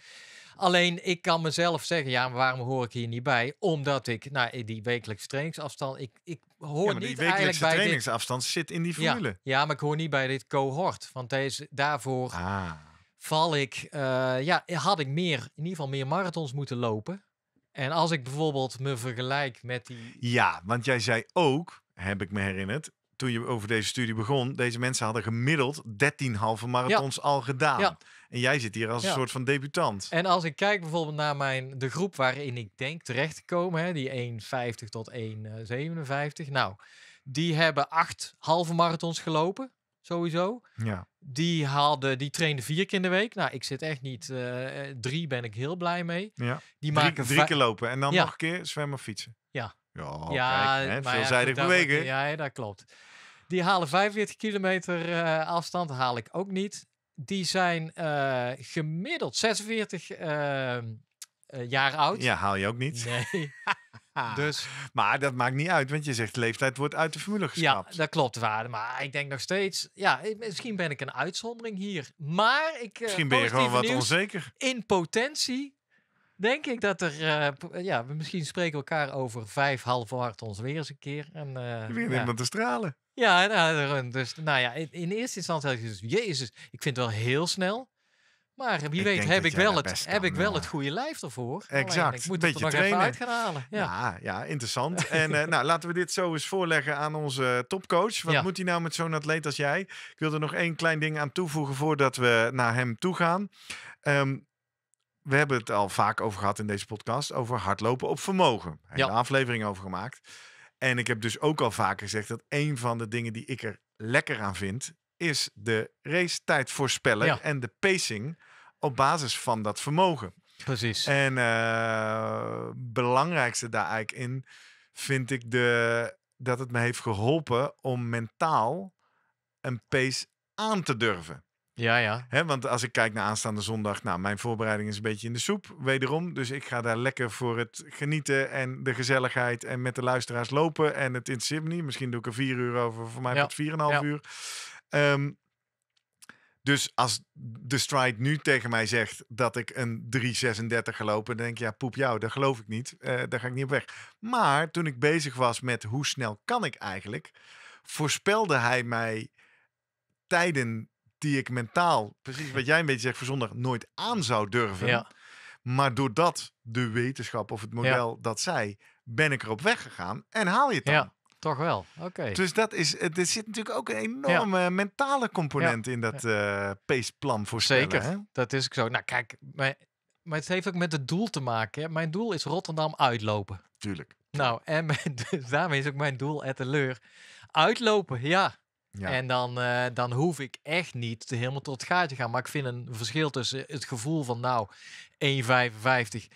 Alleen ik kan mezelf zeggen, ja, waarom hoor ik hier niet bij? Omdat ik, nou, die wekelijkse trainingsafstand, ik, ik hoor die niet eigenlijk bij trainingsafstand zit in die formule. Ja, maar ik hoor niet bij dit cohort, want deze, daarvoor ah. val ik, uh, ja, had ik meer, in ieder geval meer marathons moeten lopen. En als ik bijvoorbeeld me vergelijk met die... Ja, want jij zei ook, heb ik me herinnerd, toen je over deze studie begon, deze mensen hadden gemiddeld 13 halve marathons al gedaan. En jij zit hier als een soort van debutant. En als ik kijk bijvoorbeeld naar mijn, de groep waarin ik denk terecht te komen, hè, die 1,50 tot 1,57. Nou, die hebben acht halve marathons gelopen, sowieso. Ja. Die, hadden, die trainden vier keer in de week. Nou, ik zit echt niet... Eh, eh, drie ben ik heel blij mee. Ja. Die maken drie, drie keer lopen en dan nog een keer zwemmen of fietsen. Ja, ja kijk, hè, veelzijdig ja, bewegen. ja, dat klopt. Die halen 45 kilometer eh, afstand, haal ik ook niet. Die zijn eh, gemiddeld 46 ehm, eh, jaar oud. Ja, haal je ook niet. Nee. *laughs* dus, maar dat maakt niet uit, want je zegt leeftijd wordt uit de formule geschrapt. Ja, dat klopt, waar. Maar ik denk nog steeds, ja, misschien ben ik een uitzondering hier. Maar ik. misschien ben je gewoon wat onzeker. In potentie denk ik dat er, eh, ja, ja, misschien spreken elkaar over vijf halve ons weer eens een keer. En, uh, weer ja. te stralen. Ja, nou, eh, dus nou ja, in, eerste instantie had je dus, jezus, ik vind het wel heel snel. Maar wie weet heb ik, wel het, heb ik wel het goede lijf ervoor. Exact. Alleen, ik moet Beetje trainen. even uit gaan halen. Ja, ja, interessant. *laughs* en nou, laten we dit zo eens voorleggen aan onze topcoach. Wat moet hij nou met zo'n atleet als jij? Ik wil er nog één klein ding aan toevoegen voordat we naar hem toe gaan. Um, we hebben het al vaak over gehad in deze podcast, over hardlopen op vermogen. Daar ja. een aflevering over gemaakt. En ik heb dus ook al vaker gezegd dat een van de dingen die ik er lekker aan vind, is de race tijd voorspellen en de pacing op basis van dat vermogen. Precies. En uh, belangrijkste daar eigenlijk in vind ik de, dat het me heeft geholpen om mentaal een pace aan te durven. Ja, ja. want als ik kijk naar aanstaande zondag, nou, mijn voorbereiding is een beetje in de soep, wederom. Dus ik ga daar lekker voor het genieten en de gezelligheid en met de luisteraars lopen. En het in Sydney, Misschien doe ik er vier uur over, voor mij wordt en 4,5 uur. Ehm, dus als de stride nu tegen mij zegt dat ik een 3,36 ga lopen, dan denk ik, ja, poep jou, dat geloof ik niet. Uh, daar ga ik niet op weg. Maar toen ik bezig was met hoe snel kan ik eigenlijk, voorspelde hij mij tijden die ik mentaal, precies wat jij een beetje zegt, voor nooit aan zou durven. Ja. Maar doordat de wetenschap of het model dat zij, ben ik erop weggegaan en haal je het dan. Ja, toch wel. Oké. Dus dat is, er zit natuurlijk ook een enorme mentale component in dat uh, eh, paceplan voor Zeker, hè? dat is ook zo. Nou kijk, maar, maar het heeft ook met het doel te maken. Hè? Mijn doel is Rotterdam uitlopen. Tuurlijk. Nou, en *laughs* dus daarmee is ook mijn doel at leur. Uitlopen, ja. Ja. En dan, eh, dan hoef ik echt niet helemaal tot het gaatje te gaan. Maar ik vind een verschil tussen het gevoel van nou 1,55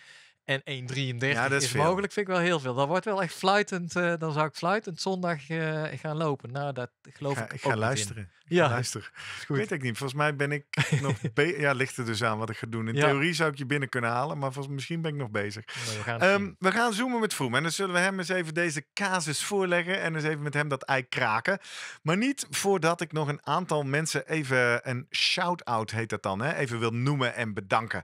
en 1,33 ja, is, mogelijk, vind ik wel heel veel. Dan wordt wel echt fluitend, eh, dan zou ik fluitend zondag eh, gaan lopen. Nou, dat geloof ga, ik, ik ga ook luisteren. Ja, luister. *laughs* Goed. Weet ik niet. Volgens mij ben ik *laughs* nog Ja, ligt er dus aan wat ik ga doen. In theorie zou ik je binnen kunnen halen, maar volgens, misschien ben ik nog bezig. Nou, ehm, we, gaan zoomen met Vroem. En dan zullen we hem eens even deze casus voorleggen. En eens even met hem dat ei kraken. Maar niet voordat ik nog een aantal mensen even een shout-out heet dat dan. Hè? Even wil noemen en bedanken.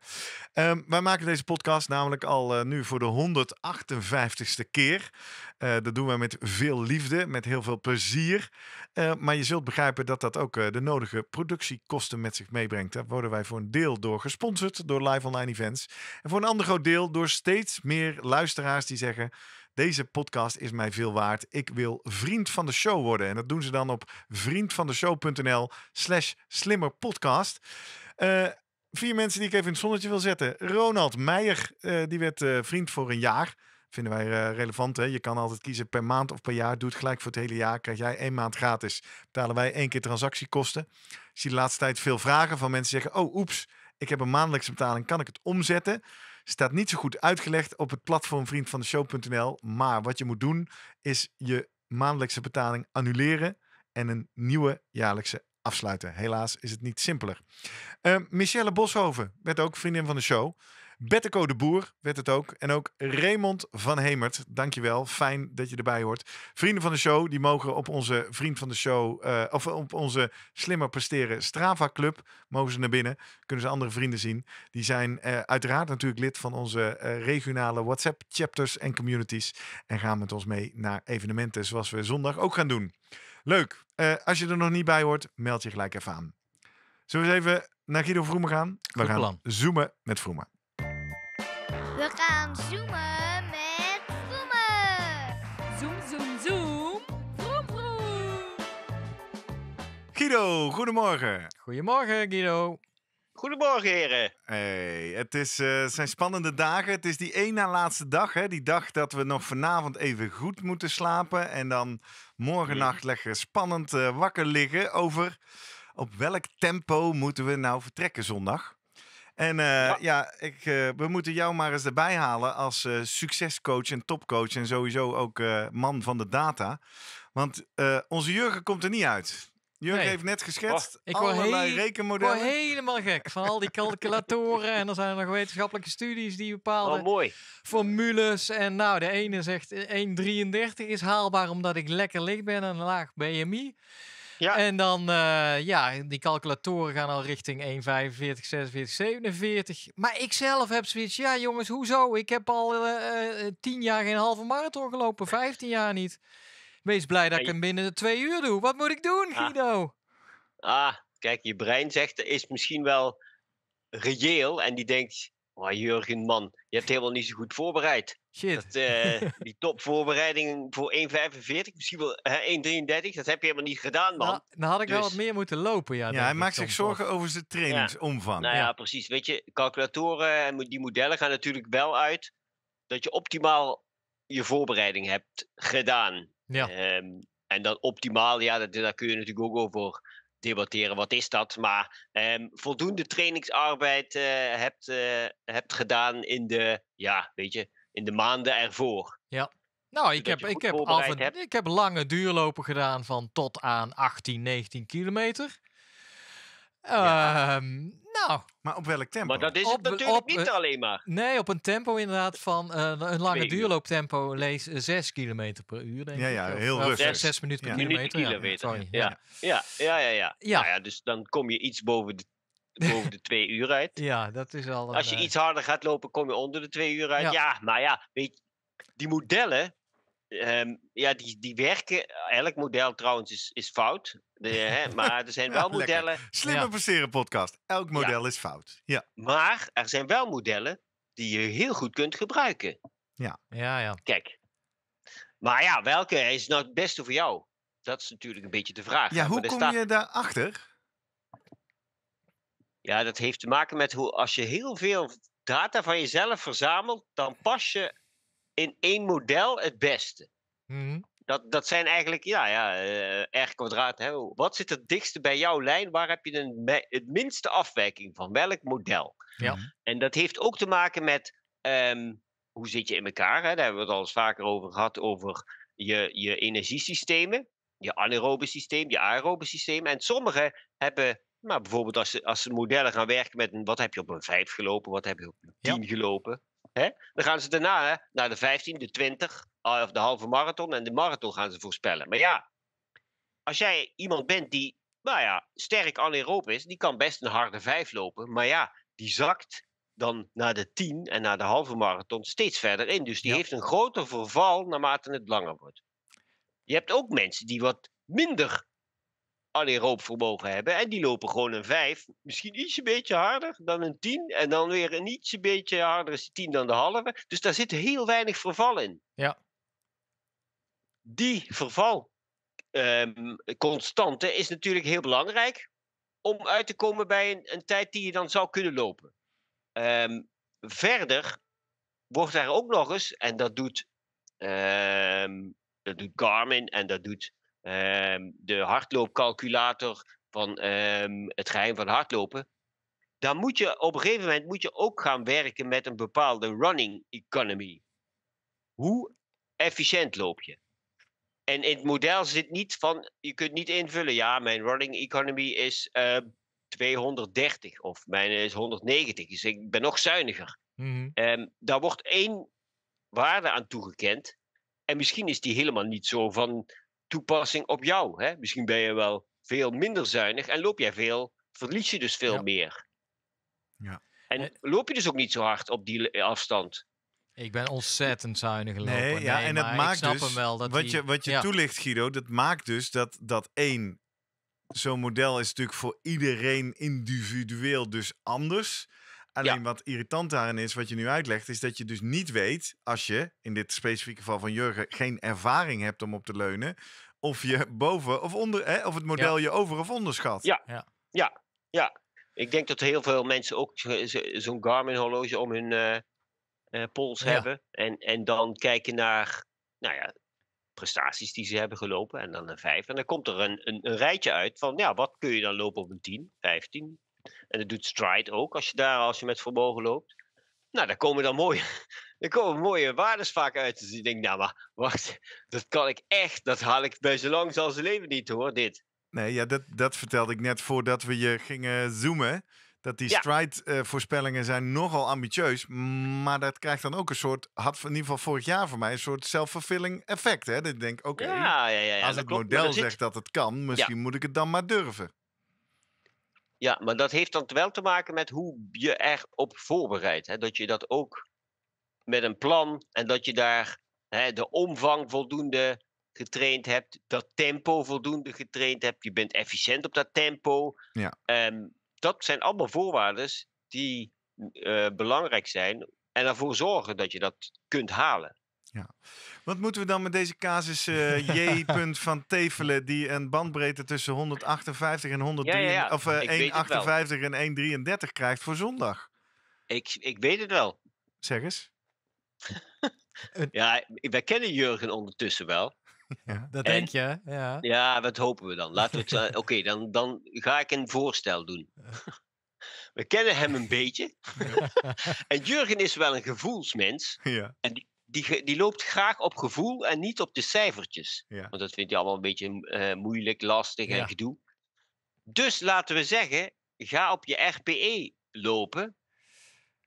Ehm, wij maken deze podcast namelijk al eh, nu voor de 158ste keer. Uh, dat doen we met veel liefde, met heel veel plezier. Eh, maar je zult begrijpen dat dat ook de nodige productiekosten met zich meebrengt. Daar worden wij voor een deel door gesponsord, door live online events. En voor een ander groot deel door steeds meer luisteraars die zeggen... Deze podcast is mij veel waard. Ik wil vriend van de show worden. En dat doen ze dan op vriendvandeshow.nl slash slimmerpodcast. Uh, Vier mensen die ik even in het zonnetje wil zetten. Ronald Meijer, eh, die werd eh, vriend voor een jaar. Vinden wij eh, relevant. Hè? Je kan altijd kiezen per maand of per jaar. Doe het gelijk voor het hele jaar. Krijg jij één maand gratis. Betalen wij één keer transactiekosten. Ik zie de laatste tijd veel vragen van mensen zeggen... Oh, oeps, ik heb een maandelijkse betaling. Kan ik het omzetten? Staat niet zo goed uitgelegd op het platform vriendvandeshow.nl. Maar wat je moet doen, is je maandelijkse betaling annuleren... en een nieuwe jaarlijkse afsluiten. Helaas is het niet simpeler. Eh, Michelle Boshoven werd ook vriendin van de show. Betteco de Boer werd het ook. En ook Raymond van Hemert. Dankjewel. Fijn dat je erbij hoort. Vrienden van de show, die mogen op onze Vriend van de Show, eh, of op onze Slimmer Presteren Strava Club, mogen ze naar binnen. Kunnen ze andere vrienden zien. Die zijn eh, uiteraard natuurlijk lid van onze regionale WhatsApp chapters en communities. En gaan met ons mee naar evenementen zoals we zondag ook gaan doen. Leuk. Eh, als je er nog niet bij hoort, meld je gelijk even aan. Zullen we eens even naar Guido Vroemen gaan? We Goed gaan plan. zoomen met Vroemen. We gaan zoomen met Vroemen. Zoom, zoom, zoom. Vroom, vroom. Guido, goedemorgen. Goedemorgen, Guido. Goedemorgen, heren. Hey, het is, eh, zijn spannende dagen. Het is die één na laatste dag. Hè? Die dag dat we nog vanavond even goed moeten slapen. En dan morgennacht lekker spannend eh, wakker liggen over op welk tempo moeten we nou vertrekken zondag. En eh, ja, we moeten jou maar eens erbij halen als succescoach en topcoach. En sowieso ook man van de data. Want onze Jurgen komt er niet uit. Jurgen heeft net geschetst oh, ik allerlei rekenmodellen. Ik helemaal gek van al die calculatoren. en dan zijn er nog wetenschappelijke studies die bepalen. oh, mooi. formules. En nou, de ene zegt 1,33 eh, is haalbaar omdat ik lekker licht ben en een laag BMI. Ja. En dan, eh, ja, die calculatoren gaan al richting 1,45, 46, 47. Maar ik zelf heb zoiets, ja jongens, hoezo? Ik heb al uh, eh, 10 jaar geen halve marathon gelopen, 15 jaar niet. Wees blij dat ik hem binnen de twee uur doe. Wat moet ik doen, ah. Guido? Ah, kijk, je brein zegt, er is misschien wel reëel. En die denkt, oh, Jurgen, man, je hebt helemaal niet zo goed voorbereid. Shit. Dat, uh, *laughs* die topvoorbereiding voor 1,45, misschien wel 1,33, dat heb je helemaal niet gedaan, man. Nou, dan had ik wel wat dus- meer moeten lopen, ja. Ja, hij maakt zich zorgen over zijn trainingsomvang. Nou ja. Nou ja, precies. Weet je, calculatoren en die modellen gaan natuurlijk wel uit dat je optimaal je voorbereiding hebt gedaan. Ja. Ehm, en dan optimaal, ja, dat, daar kun je natuurlijk ook over debatteren. Wat is dat? Maar ehm, voldoende trainingsarbeid eh, hebt, eh, hebt gedaan in de, ja, weet je, in de maanden ervoor. Ja. Nou, ik heb, ik, heb al ik heb lange duurlopen gedaan van tot aan 18, 19 kilometer. Ja. Ehm, nou. Maar op welk tempo? Maar dat is het natuurlijk niet eh, alleen maar. Nee, op een tempo inderdaad van eh, een lange duurlooptempo lees 6 eh, km per uur. Denk ja, ja, heel rustig. 6, minuten per kilometer. Ja, Ja, ja, ja, ja, nou ja. dus dan kom je iets boven de boven de *laughs* twee uur uit. Ja, dat is al. Als je iets harder gaat lopen, kom je onder de twee uur uit. Ja, maar ja, weet die modellen Ehm, ja, die, die werken. Eh, elk model trouwens is, is fout. hè, *laughs* maar er zijn wel *laughs* modellen. Slimme ja. podcast. Elk model is fout. Ja. Maar er zijn wel modellen die je heel goed kunt gebruiken. Ja, ja, ja. Kijk. Maar ja, welke is nou het beste voor jou? Dat is natuurlijk een beetje de vraag. Ja, hoe kom staat... je daarachter? Ja, dat heeft te maken met hoe als je heel veel data van jezelf verzamelt, dan pas je in één model het beste. Mhm. Dat, dat zijn eigenlijk, ja, ja uh, R kwadraat. Hè? Wat zit het dichtste bij jouw lijn? Waar heb je een, het minste afwijking van? Welk model? Ja. Mhm. En dat heeft ook te maken met ehm, hoe zit je in elkaar? Hè? Daar hebben we het al eens vaker over gehad, over je, je energiesystemen. Je anaerobe systeem, je aerobe systeem. En sommigen hebben maar nou, bijvoorbeeld als, als modellen gaan werken met een, wat heb je op een 5 gelopen, wat heb je op een 10 ja. gelopen. Dan gaan ze daarna hè, naar de 15, de 20 eh, of de halve marathon en de marathon gaan ze voorspellen. Maar ja, als jij iemand bent die, nou ja, sterk is, die kan best een harde 5 lopen. Maar ja, die zakt dan naar de 10 en naar de halve marathon steeds verder in. Dus die heeft een groter verval naarmate het langer wordt. Je hebt ook mensen die wat minder alleen roopvermogen hebben. En die lopen gewoon een 5, misschien ietsje beetje harder dan een 10. En dan weer een ietsje beetje harder is 10 dan de halve. Dus daar zit heel weinig verval in. Ja. Die verval ehm, constante is natuurlijk heel belangrijk om uit te komen bij een, een tijd die je dan zou kunnen lopen. Ehm, verder wordt daar ook nog eens, en dat doet, ehm, dat doet Garmin en dat doet Ehm, de hardloopcalculator van ehm, het geheim van hardlopen. Dan moet je op een gegeven moment moet je ook gaan werken met een bepaalde running economy. Hoe efficiënt loop je? En in het model zit niet van, je kunt niet invullen, ja, mijn running economy is 230 ehm, of mijn is 190, dus ik ben nog zuiniger. Mhm. daar wordt één waarde aan toegekend. En misschien is die helemaal niet zo van toepassing op jou. Hè? Misschien ben je wel veel minder zuinig en loop jij veel, verlies je dus veel meer. Ja. En loop je dus ook niet zo hard op die eh, afstand. Ik ben ontzettend zuinig gelopen. Nee, ja, en het maakt dus, wat, je, wat je toelicht, Guido, dat maakt dus dat, dat één, zo'n model is natuurlijk voor iedereen individueel dus anders. Alleen wat irritant daarin is, wat je nu uitlegt, is dat je dus niet weet, als je in dit specifieke geval van Jurgen geen ervaring hebt om op te leunen, of je *laughs* boven of onder, hè, of het model je over of onderschat. Ja, ja, ja. ja. Ik denk dat heel veel mensen ook zo'n Garmin-horloge om hun eh, eh, pols hebben. En, en dan kijken naar nou ja, prestaties die ze hebben gelopen. En dan een vijf. En dan komt er een, een, een, rijtje uit van ja, wat kun je dan lopen op een tien, vijftien? En dat doet Stride ook als je daar als je met vermogen loopt. Nou, daar komen dan mooie, *laughs* daar komen mooie waardes vaak uit. Dus ik denk, nou maar, wacht, dat kan ik echt, dat haal ik bij zo lang zal zijn leven niet hoor, dit. Nee, ja, dat, dat vertelde ik net voordat we je gingen zoomen. Dat die stride-voorspellingen eh, zijn nogal ambitieus. Maar dat krijgt dan ook een soort, had in ieder geval vorig jaar voor mij, een soort zelfvervulling effect. Hè? Dat ik denk, oké, ja, ja, als het model zegt dat het kan, misschien moet ik het dan maar durven. Ja, maar dat heeft dan wel te maken met hoe je erop voorbereidt. Dat je dat ook met een plan en dat je daar hè, de omvang voldoende getraind hebt, dat tempo voldoende getraind hebt, je bent efficiënt op dat tempo. Ja. Ehm, dat zijn allemaal voorwaarden die eh, belangrijk zijn en ervoor zorgen dat je dat kunt halen. Ja. Wat moeten we dan met deze casus uh, J. *laughs* van Tevelen, die een bandbreedte tussen 158 en 103, of 158 eh, en 133 krijgt voor zondag? Ik, ik weet het wel. Zeg eens. *laughs* ja, wij kennen Jurgen ondertussen wel. *laughs* Ja, dat denk je, ja. Ja, wat hopen we dan? Laten we het. Eh, oké, dan, dan ga ik een voorstel doen. We kennen hem een beetje. en Jurgen is wel een gevoelsmens. Ja. En die, die loopt graag op gevoel en niet op de cijfertjes. Want dat vindt hij allemaal een beetje eh, moeilijk, lastig en gedoe. Dus laten we zeggen, ga op je RPE lopen.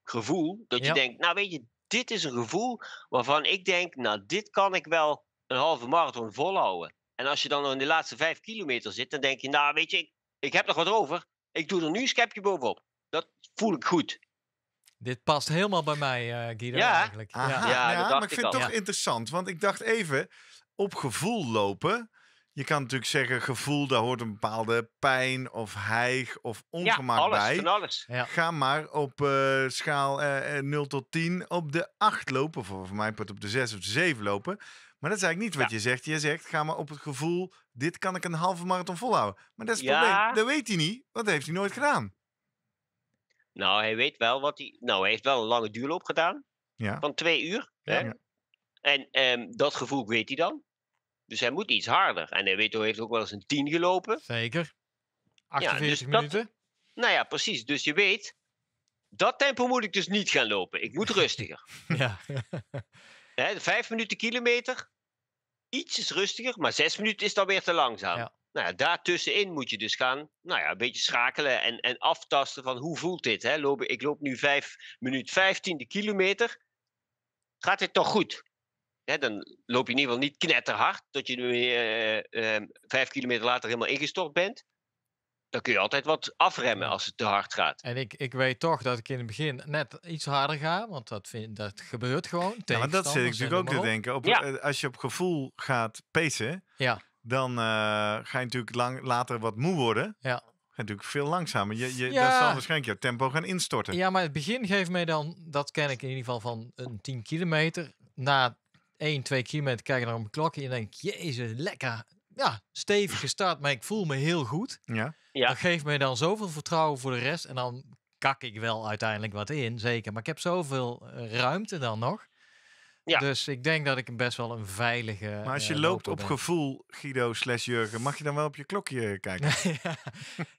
Gevoel, dat je denkt, nou weet je, dit is een gevoel waarvan ik denk, nou dit kan ik wel een halve marathon volhouden. En als je dan nog in de laatste vijf kilometer zit, dan denk je, nou weet je, ik, ik heb nog wat over. Ik doe er nu een schepje bovenop. Dat voel ik goed. Dit past helemaal bij mij, uh, Guido. Ja, eigenlijk. ja. ja, maar ik vind het toch interessant. Want ik dacht even, op gevoel lopen. Je kan natuurlijk zeggen, gevoel, daar hoort een bepaalde pijn of hijg of ongemak ja, alles, bij. Van alles. Ga maar op eh, schaal uh, eh, 0 tot 10 op de 8 lopen. of voor mij op de 6 of de 7 lopen. Maar dat is eigenlijk niet wat je zegt. Je zegt, ga maar op het gevoel, dit kan ik een halve marathon volhouden. Maar dat is het probleem. Dat weet hij niet, Wat dat heeft hij nooit gedaan. Nou, hij weet wel wat hij. Nou, hij heeft wel een lange duurloop gedaan. Ja. Van twee uur. Hè? Ja, En ehm, dat gevoel weet hij dan. Dus hij moet iets harder. En hij weet, hij heeft ook wel eens een 10 gelopen. Zeker. 48 dus minuten. Dat, nou ja, precies. Dus je weet, dat tempo moet ik dus niet gaan lopen. Ik moet rustiger. *laughs* ja. Hè, vijf minuten kilometer. Iets is rustiger, maar zes minuten is dan weer te langzaam. Ja. Nou ja, daartussenin moet je dus gaan, nou ja, een beetje schakelen en, en aftasten van hoe voelt dit? Hè? Loop, ik loop nu 5 minuut 15 de kilometer. Gaat dit toch goed? dan loop je in ieder geval niet knetterhard, dat je nu uh, vijf kilometer later helemaal ingestort bent. Dan kun je altijd wat afremmen als het te hard gaat. En ik, ik weet toch dat ik in het begin net iets harder ga, want dat, dat gebeurt gewoon. Ja, maar dat zit ik natuurlijk ook te denken. Op, eh, Als je op gevoel gaat pacen, ja dan eh, ga je natuurlijk lang, later wat moe worden. Ja. Ga natuurlijk veel langzamer. Je, je, ja. Dat zal waarschijnlijk jouw tempo gaan instorten. Ja, maar het begin geeft mij dan, dat ken ik in ieder geval van een 10 kilometer. Na 1, 2 kilometer kijk je naar mijn klok en je denkt, jezus, lekker. Ja, stevig gestart, maar ik voel me heel goed. Ja. ja. Dat geeft mij dan zoveel vertrouwen voor de rest. En dan kak ik wel uiteindelijk wat in, zeker. Maar ik heb zoveel eh, ruimte dan nog. Ja. Dus ik denk dat ik best wel een veilige. Maar als je eh, loopt op gevoel, Guido slash Jurgen, mag je dan wel op je klokje kijken? *laughs*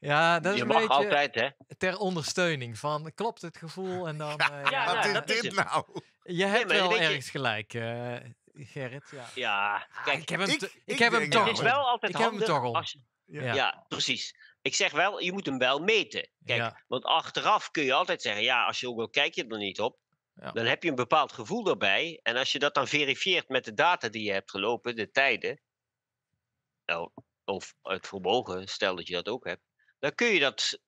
ja, dat is je een mag beetje altijd, hè? ter ondersteuning van klopt het gevoel en dan. ja eh, wat nou, is dit nou? Je hebt wel ergens gelijk. Eh, Gerrit, ja. Ja, kijk, ik heb hem, ik, heb hem toch. Het is wel altijd ik heb hem toch ja. ja. precies. Ik zeg wel, je moet hem wel meten. Kijk, want achteraf kun je altijd zeggen, ja, als je ook wil, kijk je er niet op. Dan heb je een bepaald gevoel daarbij. En als je dat dan verifieert met de data die je hebt gelopen, de tijden, nou, of het vermogen, stel dat je dat ook hebt, dan kun je dat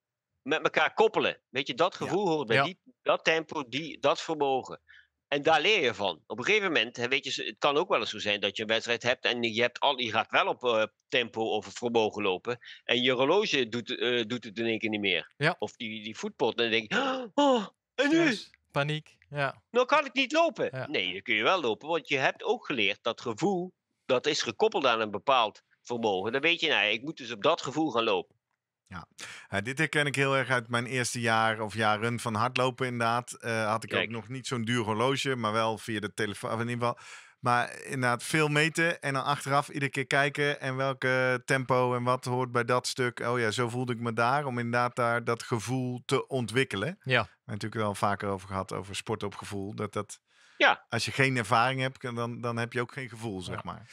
met elkaar koppelen. Weet je, dat gevoel hoort bij die, dat tempo, die, dat vermogen. En daar leer je van. Op een gegeven moment, weet je, het kan ook wel eens zo zijn dat je een wedstrijd hebt en je, hebt al, gaat wel op eh, tempo of vermogen lopen. En je horloge doet, eh, doet het in één keer niet meer. Ja. Of die, die voetpot. En dan denk je, oh, en paniek. Ja. Nou kan ik niet lopen. Nee, dan kun je wel lopen, want je hebt ook geleerd dat gevoel, dat is gekoppeld aan een bepaald vermogen. Dan weet je, nou, ik moet dus op dat gevoel gaan lopen. Ja, eh, dit herken ik heel erg uit mijn eerste jaar of jaren van hardlopen inderdaad. Eh, had ik ook nog niet zo'n duur horloge, maar wel via de telefoon. In ieder geval maar inderdaad, veel meten en dan achteraf iedere keer kijken en welke tempo en wat hoort bij dat stuk. Oh ja, zo voelde ik me daar. Om inderdaad daar dat gevoel te ontwikkelen. Ja. We natuurlijk wel vaker over gehad, over sport op gevoel. Dat dat, ja. als je geen ervaring hebt, dan, dan heb je ook geen gevoel, zeg maar.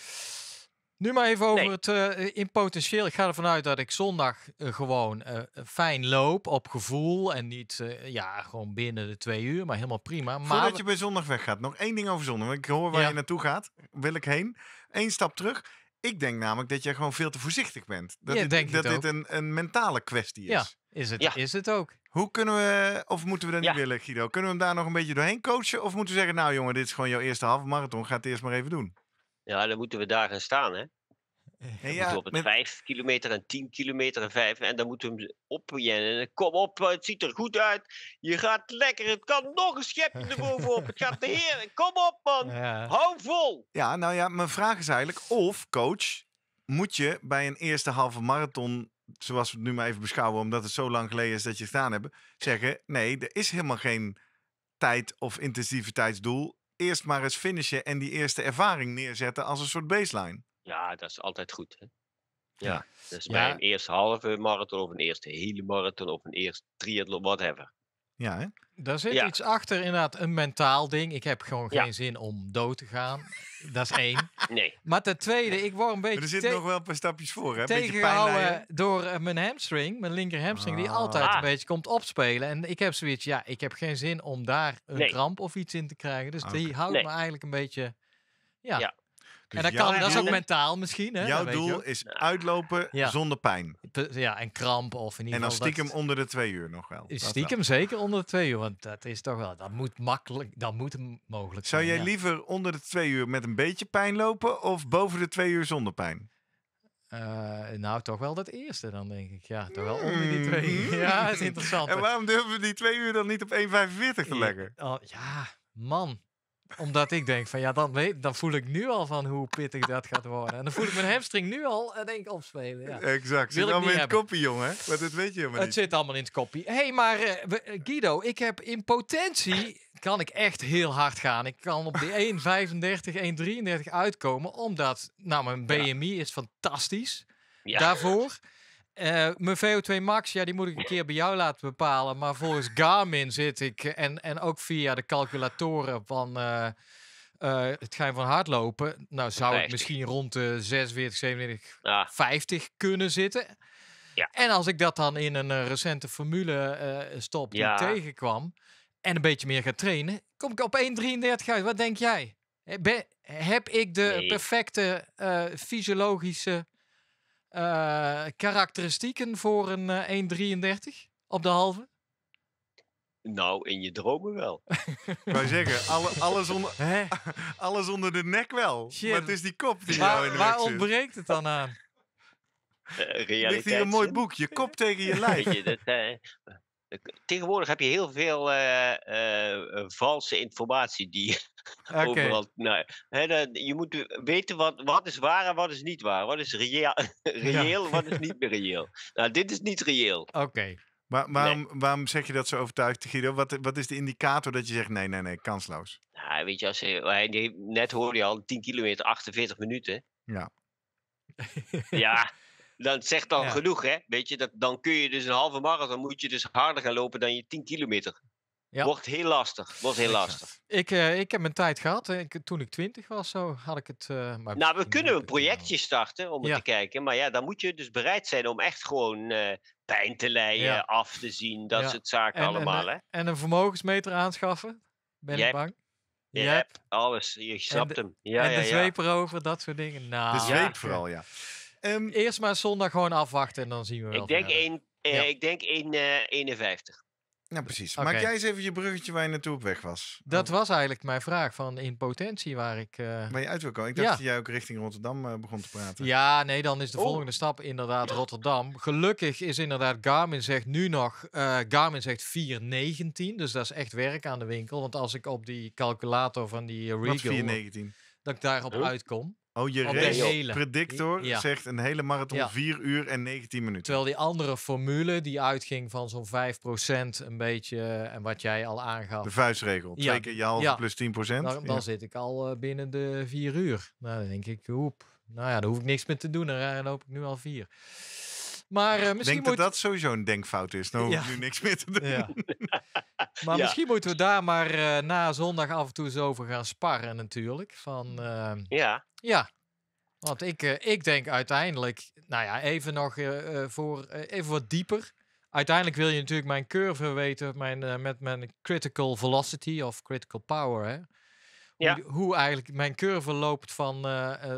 Nu maar even over het uh, in potentieel. Ik ga ervan uit dat ik zondag eh, gewoon eh, fijn loop op gevoel. En niet ja, gewoon binnen de twee uur, maar helemaal prima. Maar Voordat je bij zondag weggaat, nog één ding over zondag. ik hoor waar je naartoe gaat. Wil ik heen. Eén stap terug. Ik denk namelijk dat je gewoon veel te voorzichtig bent. Dat, dit, denk dat dit een, een, mentale kwestie is. Ja, is het, ja. is het ook. Hoe kunnen we, of moeten we dat niet willen, Guido? Kunnen we hem daar nog een beetje doorheen coachen? Of moeten we zeggen, nou jongen, dit is gewoon jouw eerste halve marathon. Ga het eerst maar even doen. Ja, dan moeten we daar gaan staan, hè? Eh, ja, op het met... 5 kilometer en 10 kilometer en 5. En dan moeten we hem opjennen. Kom op, eh, het ziet er goed uit. Je gaat lekker. Het kan nog een schepje *laughs* erbovenop. Het gaat te heer, Kom op, man. Ja. Hou vol. Ja, nou ja, mijn vraag is eigenlijk: of coach, moet je bij een eerste halve marathon, zoals we het nu maar even beschouwen, omdat het zo lang geleden is dat je gedaan hebt, zeggen: nee, er is helemaal geen tijd of intensiviteitsdoel eerst maar eens finishen en die eerste ervaring neerzetten als een soort baseline. Ja, dat is altijd goed. Hè? Ja. Dus bij een eerste halve marathon of een eerste hele marathon of een eerste triathlon, whatever. Ja, Daar zit iets achter, inderdaad, een mentaal ding. Ik heb gewoon geen zin om dood te gaan. Dat is één. *laughs* Nee. Maar ten tweede, ik word een beetje. er zitten nog wel een paar stapjes voor, hè? Tegengehouden door eh, mijn hamstring, mijn linker hamstring, die ah. altijd een ah. beetje komt opspelen. En ik heb zoiets, ja, ik heb geen zin om daar een kramp of iets in te krijgen. Dus ah, die houdt me eigenlijk een beetje. ja. Dus en dat, kan, dat is ook mentaal misschien. Hè? Jouw doel is uitlopen zonder pijn. Ja, en kramp of in ieder geval. En dan stiekem onder de twee uur nog wel. Stiekem hem zeker onder de twee uur, want dat is toch wel, dat moet makkelijk, dat moet mogelijk zijn. Zou jij liever onder de twee uur met een beetje pijn lopen of boven de twee uur zonder pijn? Eh, nou, toch wel dat eerste dan, denk ik. Ja, toch wel onder die twee uur. Mm. *laughs* Ja, is interessant. en waarom durven we die twee uur dan niet op 1,45 te leggen? Oh, ja, man omdat ik denk van ja, dan, dan voel ik nu al van hoe pittig dat gaat worden. En dan voel ik mijn hamstring nu al en denk opspelen. Ja. Exact. Zit allemaal in het koppie, jongen. Want dat weet je helemaal niet. Het zit allemaal in het koppie. hey, maar eh, eh, Guido, ik heb in potentie, kan ik echt heel hard gaan. Ik kan op die 1,35, 1,33 uitkomen, omdat, nou, mijn BMI is fantastisch. Ja. Daarvoor. Uh, mijn VO2 max, ja, die moet ik een keer bij jou laten bepalen. Maar volgens Garmin zit ik, eh, en, en ook via de calculatoren van uh, uh, het geheim van hardlopen, nou zou ik misschien rond de 46, 47, 50 kunnen zitten. Ja. En als ik dat dan in een recente formule stop die tegenkwam en een beetje meer ga trainen, kom ik op 1,33 uit. Wat denk jij? Ben, heb ik de perfecte fysiologische uh, karakteristieken voor een 1,33 eh, op de halve? Nou, in je dromen wel. *laughs* Ik zou zeggen, alles, onder, *laughs* *laughs* alles onder de nek wel. Shit. Maar het is die kop die waar, jou in de Waar ontbreekt het dan aan? Uh, Ligt hier een mooi boek. Je kop tegen je lijf. dat, eh, tegenwoordig heb je heel veel eh, eh, valse informatie die *laughs* overal. Nou, hè, je moet weten wat, wat is waar en wat is niet waar. Wat is *laughs* reëel, reëel wat is *laughs* niet meer reëel. Nou, dit is niet reëel. Oké. Maar waarom, waarom zeg je dat zo overtuigd, Guido? Wat, wat is de indicator dat je zegt nee, nee, nee, kansloos? Nou, weet je, als je, net hoorde je al 10 kilometer, 48 minuten. Ja. ja, dat zegt dan genoeg, hè? Weet je, dat, dan kun je dus een halve marathon, moet je dus harder gaan lopen dan je 10 kilometer. Wordt heel lastig. Wordt heel lastig. Eh, ik, eh, ik heb mijn tijd gehad. Ik, toen ik twintig was, zo had ik het. Eh, maar nou, we kunnen een projectje starten om het te kijken. Maar ja, dan moet je dus bereid zijn om echt gewoon pijn te lijden, af te zien, dat soort zaken allemaal. En, hè? en een vermogensmeter aanschaffen. Ben ik bang? Je hebt alles. Je snapt hem. Ja, en de zweep erover, dat soort dingen. Nou, de zweep vooral, ja. Ehm, Eerst maar zondag gewoon afwachten en dan zien we wel. Ik denk, een, eh, ja. ik denk in uh, 51. Nou, precies. Maak jij eens even je bruggetje waar je naartoe op weg was. Dat was eigenlijk mijn vraag van in potentie waar ik... Uh... Waar je uit wil komen. Ik dacht dat jij ook richting Rotterdam eh, begon te praten. Ja, nee, dan is de oh. volgende stap inderdaad Rotterdam. Gelukkig is inderdaad Garmin zegt nu nog... Garmin zegt 419, dus dat is echt werk aan de winkel. Want als ik op die calculator van die Regal... 419? Dat ik daarop oh. uitkom. Oh, je predictor zegt een hele marathon 4 uur en 19 minuten. Terwijl die andere formule die uitging van zo'n 5% een beetje eh, en wat jij al aangaf. De vuistregel, twee keer je halve plus 10%. Dan, dan zit ik al eh, binnen de 4 uur. Nou, dan denk ik, hoep. Nou ja, daar hoef ik niks meer te doen. Dan eh, loop ik nu al 4. Maar misschien Denk dat moet... dat sowieso een denkfout is. Dan hoef ik nu niks meer te doen. *laughs* maar misschien moeten we daar maar na zondag af en toe eens over gaan sparren natuurlijk. Van, ja. Ja, want ik, eh, ik denk uiteindelijk, nou ja, even nog eh, eh, voor, even wat dieper. Uiteindelijk wil je natuurlijk mijn curve weten mijn, met mijn critical velocity of critical power. Hè? Hoe, eigenlijk mijn curve loopt van,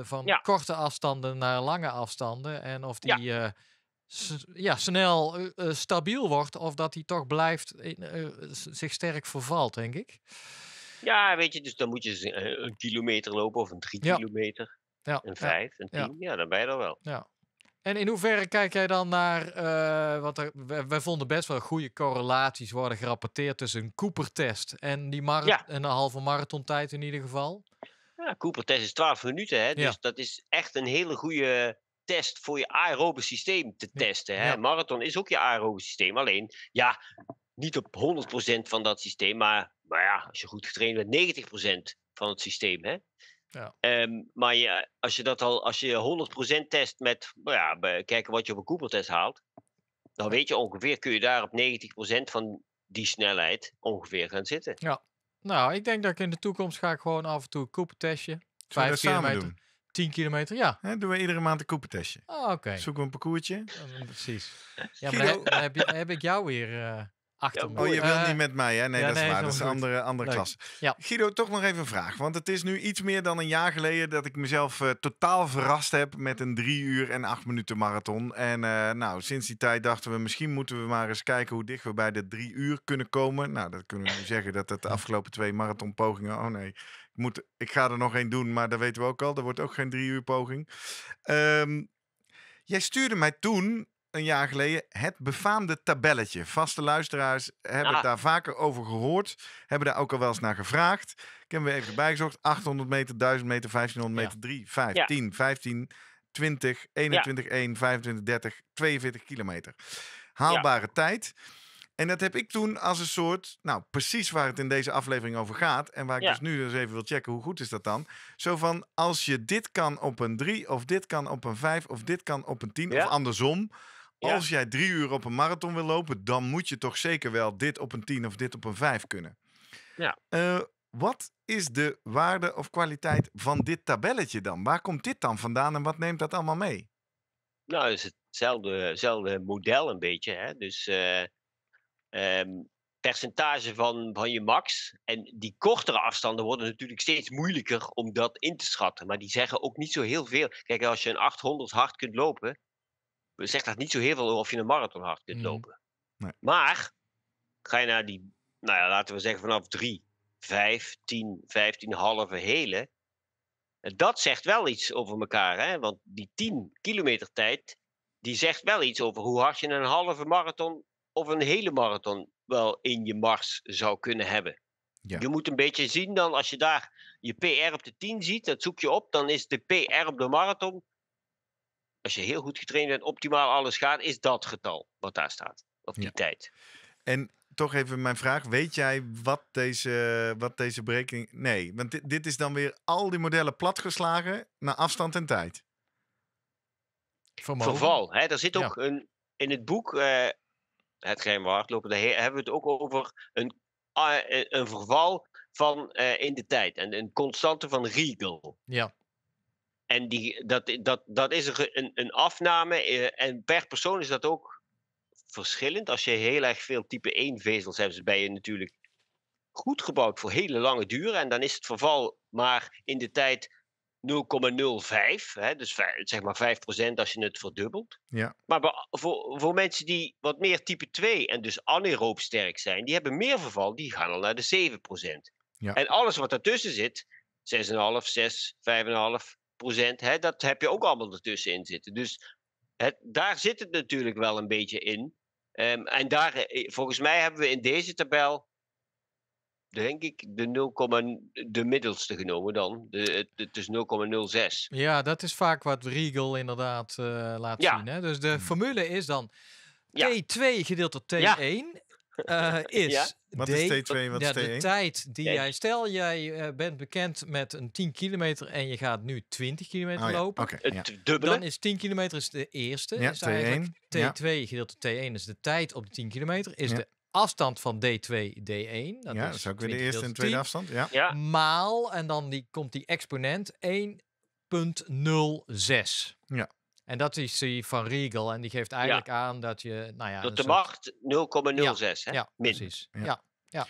van ja. korte afstanden naar lange afstanden. En of die ja. ja, snel stabiel wordt of dat die toch blijft in, zich sterk vervalt, denk ik. Ja, weet je, dus dan moet je eh, een kilometer lopen of een drie kilometer. Ja. Een vijf, een tien. Ja. dan ben je er wel. Ja. En in hoeverre kijk jij dan naar, eh, wat wij, vonden best wel goede correlaties worden gerapporteerd tussen een Cooper-test en die ja. en een halve marathontijd in ieder geval? Ja, Cooper-test is 12 minuten, hè? dus dat is echt een hele goede test voor je aerobe systeem te testen. Hè? Marathon is ook je aerobe systeem, alleen ja, niet op 100% van dat systeem, maar, maar ja, als je goed getraind bent, 90% van het systeem. Hè? Ja. Ehm, maar ja, als je dat al, als je 100% test met nou ja, kijken wat je op een koepeltest test haalt, dan weet je ongeveer, kun je daar op 90% van die snelheid ongeveer gaan zitten. Ja, nou, ik denk dat ik in de toekomst ga ik gewoon af en toe een koepeltestje, testje 5 kilometer. Doen? 10 kilometer, ja. Dan doen we iedere maand een Cooper-testje. Ah, oké. Zoeken we een parcoursje. precies. Ja, maar heb, heb, ik jou weer... Eh, achter Oh, je wil eh, niet met mij, hè? Nee, dat is waar. Dat is een andere, andere klas. Ja. Guido, toch nog even een vraag. Want het is nu iets meer dan een jaar geleden dat ik mezelf eh, totaal verrast heb met een drie uur en acht minuten marathon. En eh, nou, sinds die tijd dachten we, misschien moeten we maar eens kijken hoe dicht we bij de drie uur kunnen komen. Nou, dat kunnen we nu zeggen dat het de afgelopen twee marathonpogingen... Oh nee, ik, moet, ik ga er nog één doen, maar dat weten we ook al. Er wordt ook geen drie uur poging. Ehm, jij stuurde mij toen een jaar geleden het befaamde tabelletje. Vaste luisteraars hebben het daar vaker over gehoord, hebben daar ook al wel eens naar gevraagd. Ik heb hem weer even bijgezocht. 800 meter, 1000 meter, 1500 meter, 3, 5, 10, 15, 20, 21, 1, 25, 30, 42 kilometer. Haalbare tijd. En dat heb ik toen als een soort, nou precies waar het in deze aflevering over gaat. En waar ik dus nu eens dus even wil checken, hoe goed is dat dan? Zo van, als je dit kan op een 3, of dit kan op een 5, of dit kan op een 10, of andersom. Als jij drie uur op een marathon wil lopen, dan moet je toch zeker wel dit op een 10 of dit op een 5 kunnen. Ja. Eh, wat is de waarde of kwaliteit van dit tabelletje dan? Waar komt dit dan vandaan en wat neemt dat allemaal mee? Nou, het is hetzelfde, model een beetje. Hè? Dus uh, percentage van, van je max. En die kortere afstanden worden natuurlijk steeds moeilijker om dat in te schatten. Maar die zeggen ook niet zo heel veel. Kijk, als je een 800 hard kunt lopen, zegt dat niet zo heel veel over of je een marathon hard kunt mm. lopen. Maar ga je naar die, nou ja, laten we zeggen vanaf drie, vijf, tien, vijftien halve hele. Dat zegt wel iets over elkaar, hè? want die 10 kilometer tijd, die zegt wel iets over hoe hard je een halve marathon of een hele marathon wel in je mars zou kunnen hebben. Je moet een beetje zien dan, als je daar je PR op de 10 ziet, dat zoek je op, dan is de PR op de marathon als je heel goed getraind bent, optimaal alles gaat, is dat getal wat daar staat. of die tijd. En toch even mijn vraag. Weet jij wat deze, wat deze berekening... Nee, want dit, is dan weer al die modellen platgeslagen naar afstand en tijd. Verval. Hè? Er zit ook een, in het boek, uh, eh, het Geheim hardlopen, daar hebben we het ook over een, eh, een verval van eh, in de tijd. En een constante van Riegel. Ja. En die, dat, dat, dat is een, een afname. Eh, en per persoon is dat ook verschillend. Als je heel erg veel type 1 vezels hebt, ben je natuurlijk goed gebouwd voor hele lange duur En dan is het verval maar in de tijd 0,05. Dus zeg maar 5% als je het verdubbelt. Ja. Maar voor, voor mensen die wat meer type 2 en dus anaeroop sterk zijn, die hebben meer verval, die gaan al naar de 7%. Ja. En alles wat daartussen zit, 6,5, 6, 5,5, procent, hè, dat heb je ook allemaal ertussenin zitten. Dus het, daar zit het natuurlijk wel een beetje in. Ehm, en daar, eh, eh, volgens mij hebben we in deze tabel, denk ik, de, 0, de middelste genomen dan. De, het, is 0,06. Ja, dat is vaak wat Regal inderdaad eh, laat zien. Hè? Dus de hmm. formule is dan T2 gedeeld door T1. Ja uh, is. is T2 wat is T1? De tijd die jij... Stel, jij eh, bent bekend met een 10 kilometer en je gaat nu 20 kilometer oh, lopen. Okay, ja. Dan is 10 kilometer is de eerste. Ja, is T1. T2 gedeeld door T1 is de tijd op de 10 kilometer. Is de afstand van D2, D1. Dat ja, is dat is ook weer de eerste en tweede afstand. Ja. ja. Maal, en dan die, komt die exponent 1.06. Ja. En dat is die van Regal. En die geeft eigenlijk aan dat je. Nou ja, dat de macht 0,06 ja, hè? Ja, precies. ja. ja.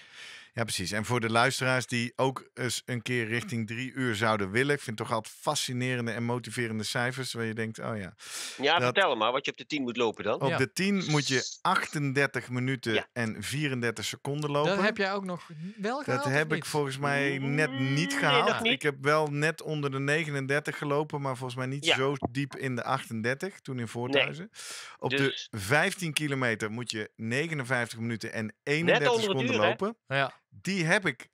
Ja, precies. En voor de luisteraars die ook eens een keer richting drie uur zouden willen. Ik vind het toch altijd fascinerende en motiverende cijfers. Waar je denkt, oh ja. Ja, vertel maar wat je op de 10 moet lopen dan. Op de 10 moet je 38 minuten en 34 seconden lopen. Dat heb jij ook nog wel gehaald? Dat heb ik volgens mij net niet gehaald. Ik heb wel net onder de 39 gelopen, maar volgens mij niet zo diep in de 38, toen in Voorthuizen. Op de 15 dus kilometer moet je 59 minuten en 31 seconden lopen. Ja. Die heb ik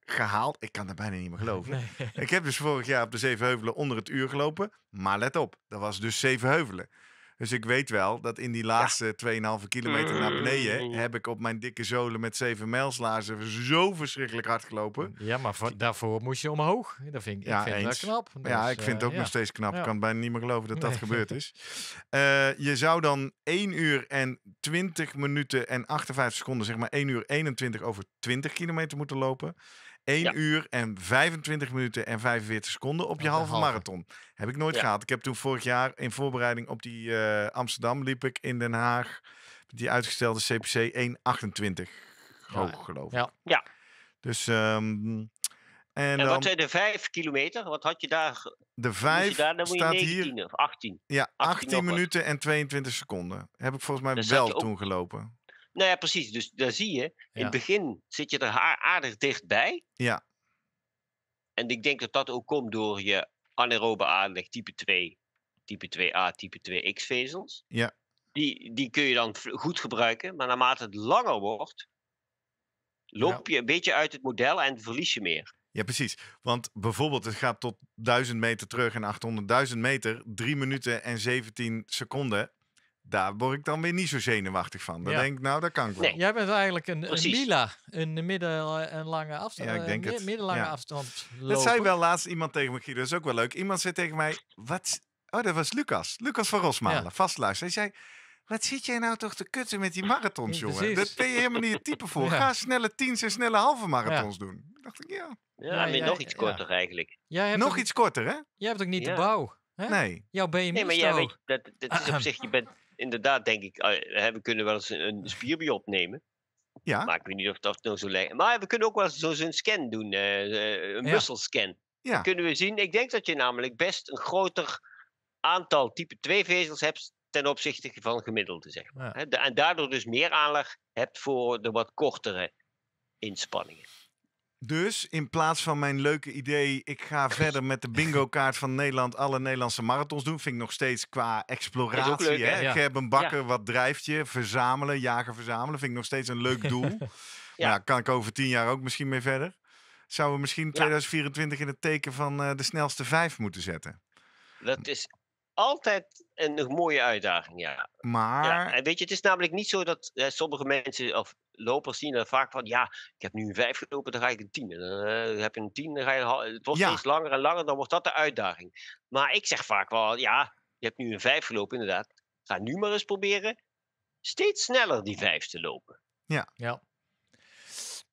gehaald. Ik kan dat bijna niet meer *laughs* geloven. Ik heb dus vorig jaar op de Zevenheuvelen onder het uur gelopen. Maar let op, dat was dus Zevenheuvelen. Dus ik weet wel dat in die laatste 2,5 kilometer naar beneden mm. heb ik op mijn dikke zolen met 7 mijlslaarzen zo verschrikkelijk hard gelopen. Ja, maar daarvoor moest je omhoog. Dat vind ik, ja, ik vind knap. ja, ik dus, vind het eh, ook nog steeds knap. Ik kan bijna niet meer geloven dat dat gebeurd is. Uh, *laughs* je zou dan 1 uur en 20 minuten en 58 seconden, zeg maar 1 uur 21 over 20 kilometer moeten lopen. 1 uur en 25 minuten en 45 seconden op je halve, marathon. Heb ik nooit gehad. Ik heb toen vorig jaar in voorbereiding op die uh, Amsterdam liep ik in Den Haag. Die uitgestelde CPC 1,28 hoog, geloof ik. Ja. Dus. Um, en, en dan, wat zijn de 5 kilometer? Wat had je daar? De 5 daar, staat 19, hier. Of 18. Ja, 18, minuten en 22 seconden. Heb ik volgens mij dan wel toen gelopen. Nou ja, precies. Dus daar zie je, in het begin zit je er aardig dichtbij. Ja. En ik denk dat dat ook komt door je anaerobe aanleg type 2, type 2a, type 2x vezels. Ja. Die, die kun je dan goed gebruiken, maar naarmate het langer wordt, loop je een beetje uit het model en verlies je meer. Ja, precies. Want bijvoorbeeld, het gaat tot 1000 meter terug en 800.000 meter, 3 minuten en 17 seconden daar word ik dan weer niet zo zenuwachtig van. Dan denk ik, nou, dat kan ik wel. Nee. Jij bent eigenlijk een, een lila, een midden- eh, en lange afstand. Ja, ik eh, denk het. Middellange afstand. Lopen. Dat zei wel laatst iemand tegen me, dat is ook wel leuk. Iemand zei tegen mij, wat? Oh, dat was Lucas. Lucas van Rosmalen, ja. vastluister. Hij zei, wat zit jij nou toch te kutten met die marathons, *laughs* jongen? Dat ben je helemaal niet het type voor. *laughs* Ga snelle tiens en snelle halve marathons doen. dacht ik, ja. Ja, maar nog iets korter eigenlijk. nog iets korter, hè? Jij hebt ook niet de bouw. Hè? Nee. Jouw BMI Nee, maar jij weet, dat, is op *laughs* zich, je bent inderdaad, denk ik, eh, we kunnen wel eens een, een spier opnemen. Ja. Maar ik weet niet of dat nou zo lijkt. Maar we kunnen ook wel zo'n scan doen, eh, eh, een ja. Ja. kunnen we zien, ik denk dat je namelijk best een groter aantal type 2 vezels hebt ten opzichte van gemiddelde, zeg maar. En daardoor dus meer aanleg hebt voor de wat kortere inspanningen. Dus in plaats van mijn leuke idee, ik ga *laughs* verder met de bingo kaart van Nederland alle Nederlandse marathons doen, vind ik nog steeds qua exploratie. Leuk, hè? Ja. Gerben Bakker, wat drijft je? Verzamelen, jagen, verzamelen, vind ik nog steeds een leuk *laughs* doel. ja. Maar nou, ja, kan ik over tien jaar ook misschien mee verder. Zouden we misschien 2024 in het teken van eh, de snelste vijf moeten zetten? Dat is altijd een mooie uitdaging, ja. Maar... en weet je, het is namelijk niet zo dat sommige mensen of lopers zien dat vaak van... ja, ik heb nu een vijf gelopen, dan ga ik een tien. Eh, dan heb je een tien, dan ga je... het wordt steeds langer en langer, dan wordt dat de uitdaging. Maar ik zeg vaak wel, ja, je hebt nu een vijf gelopen, inderdaad. Ga nu maar eens proberen steeds sneller die vijf te lopen. Ja. ja.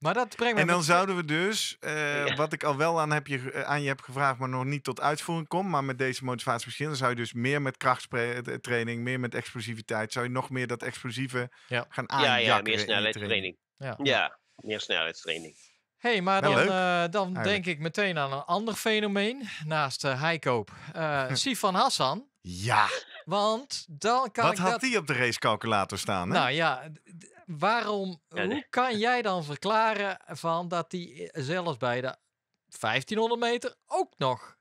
Maar dat en dan zouden we dus, eh, wat ik al wel aan, heb je, eh, aan je heb gevraagd, maar nog niet tot uitvoering kom. maar met deze motivatie dan zou je dus meer met krachttraining, eh, meer met explosiviteit, zou je nog meer dat explosieve gaan aanjakken. Ja, ja, meer snelheidstraining. Ja. ja, meer snelheidstraining. hey, maar dan, dan denk ik meteen aan een ander fenomeen naast uh, Heikoop. Uh, *laughs* Sifan Hassan. Ja. Want dan kan Wat had hij op de racecalculator staan? Hè? Nou ja, waarom, hoe kan jij dan verklaren van dat hij eh, zelfs bij de 1500 meter ook nog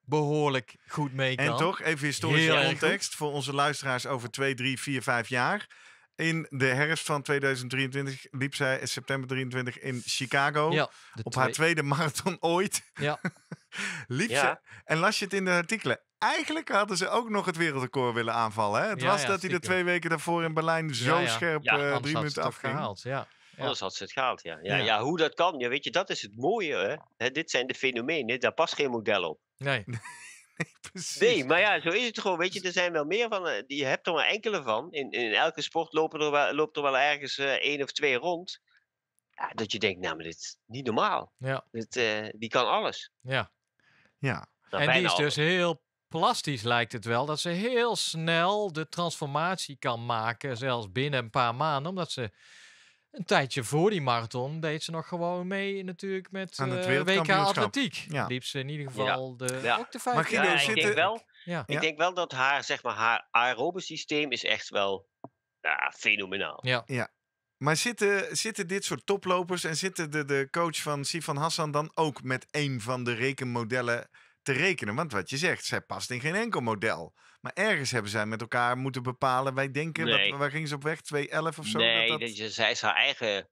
behoorlijk goed mee kan? En toch, even historische context voor onze luisteraars over 2, 3, 4, 5 jaar. In de herfst van 2023 liep zij in eh, september 23 in Chicago. op haar tweede marathon ooit. Ja. *laughs* *laughs* Liefst. en las je het in de artikelen. Eigenlijk hadden ze ook nog het wereldrecord willen aanvallen. Hè? Het was dat hij de twee weken daarvoor in Berlijn zo scherp eh, drie minuten afging. Gehaald, ja. Ja. Anders had ze het gehaald, ja. Ja, ja. hoe dat kan, ja, weet je, dat is het mooie. Hè? dit zijn de fenomenen, daar past geen model op. Nee. *laughs* nee, nee, maar ja, zo is het gewoon. Weet je, er zijn wel meer van. Eh, je hebt er maar enkele van. In, in elke sport er loopt er wel ergens uh, één of twee rond. Ja, dat je denkt, nou, maar dit is niet normaal. Ja. Dit, die kan alles. Ja. Ja. en die is dus heel plastisch lijkt het wel. Dat ze heel snel de transformatie kan maken. Zelfs binnen een paar maanden. Omdat ze een tijdje voor die marathon deed ze nog gewoon mee natuurlijk met uh, eh, WK Atletiek. Ja. Liep ze in ieder geval De, ja. ook de vijf. Maar ja, ik, denk wel, ik denk wel dat haar, zeg maar, haar aerobe systeem is echt wel ja, fenomenaal. Ja. ja. Maar zitten, zitten dit soort toplopers en zitten de, de coach van Sifan Hassan dan ook met een van de rekenmodellen te rekenen? Want wat je zegt, zij past in geen enkel model. Maar ergens hebben zij met elkaar moeten bepalen. Wij denken, dat, waar gingen ze op weg? 2-11 of zo? Nee, dat, dat... zij is haar eigen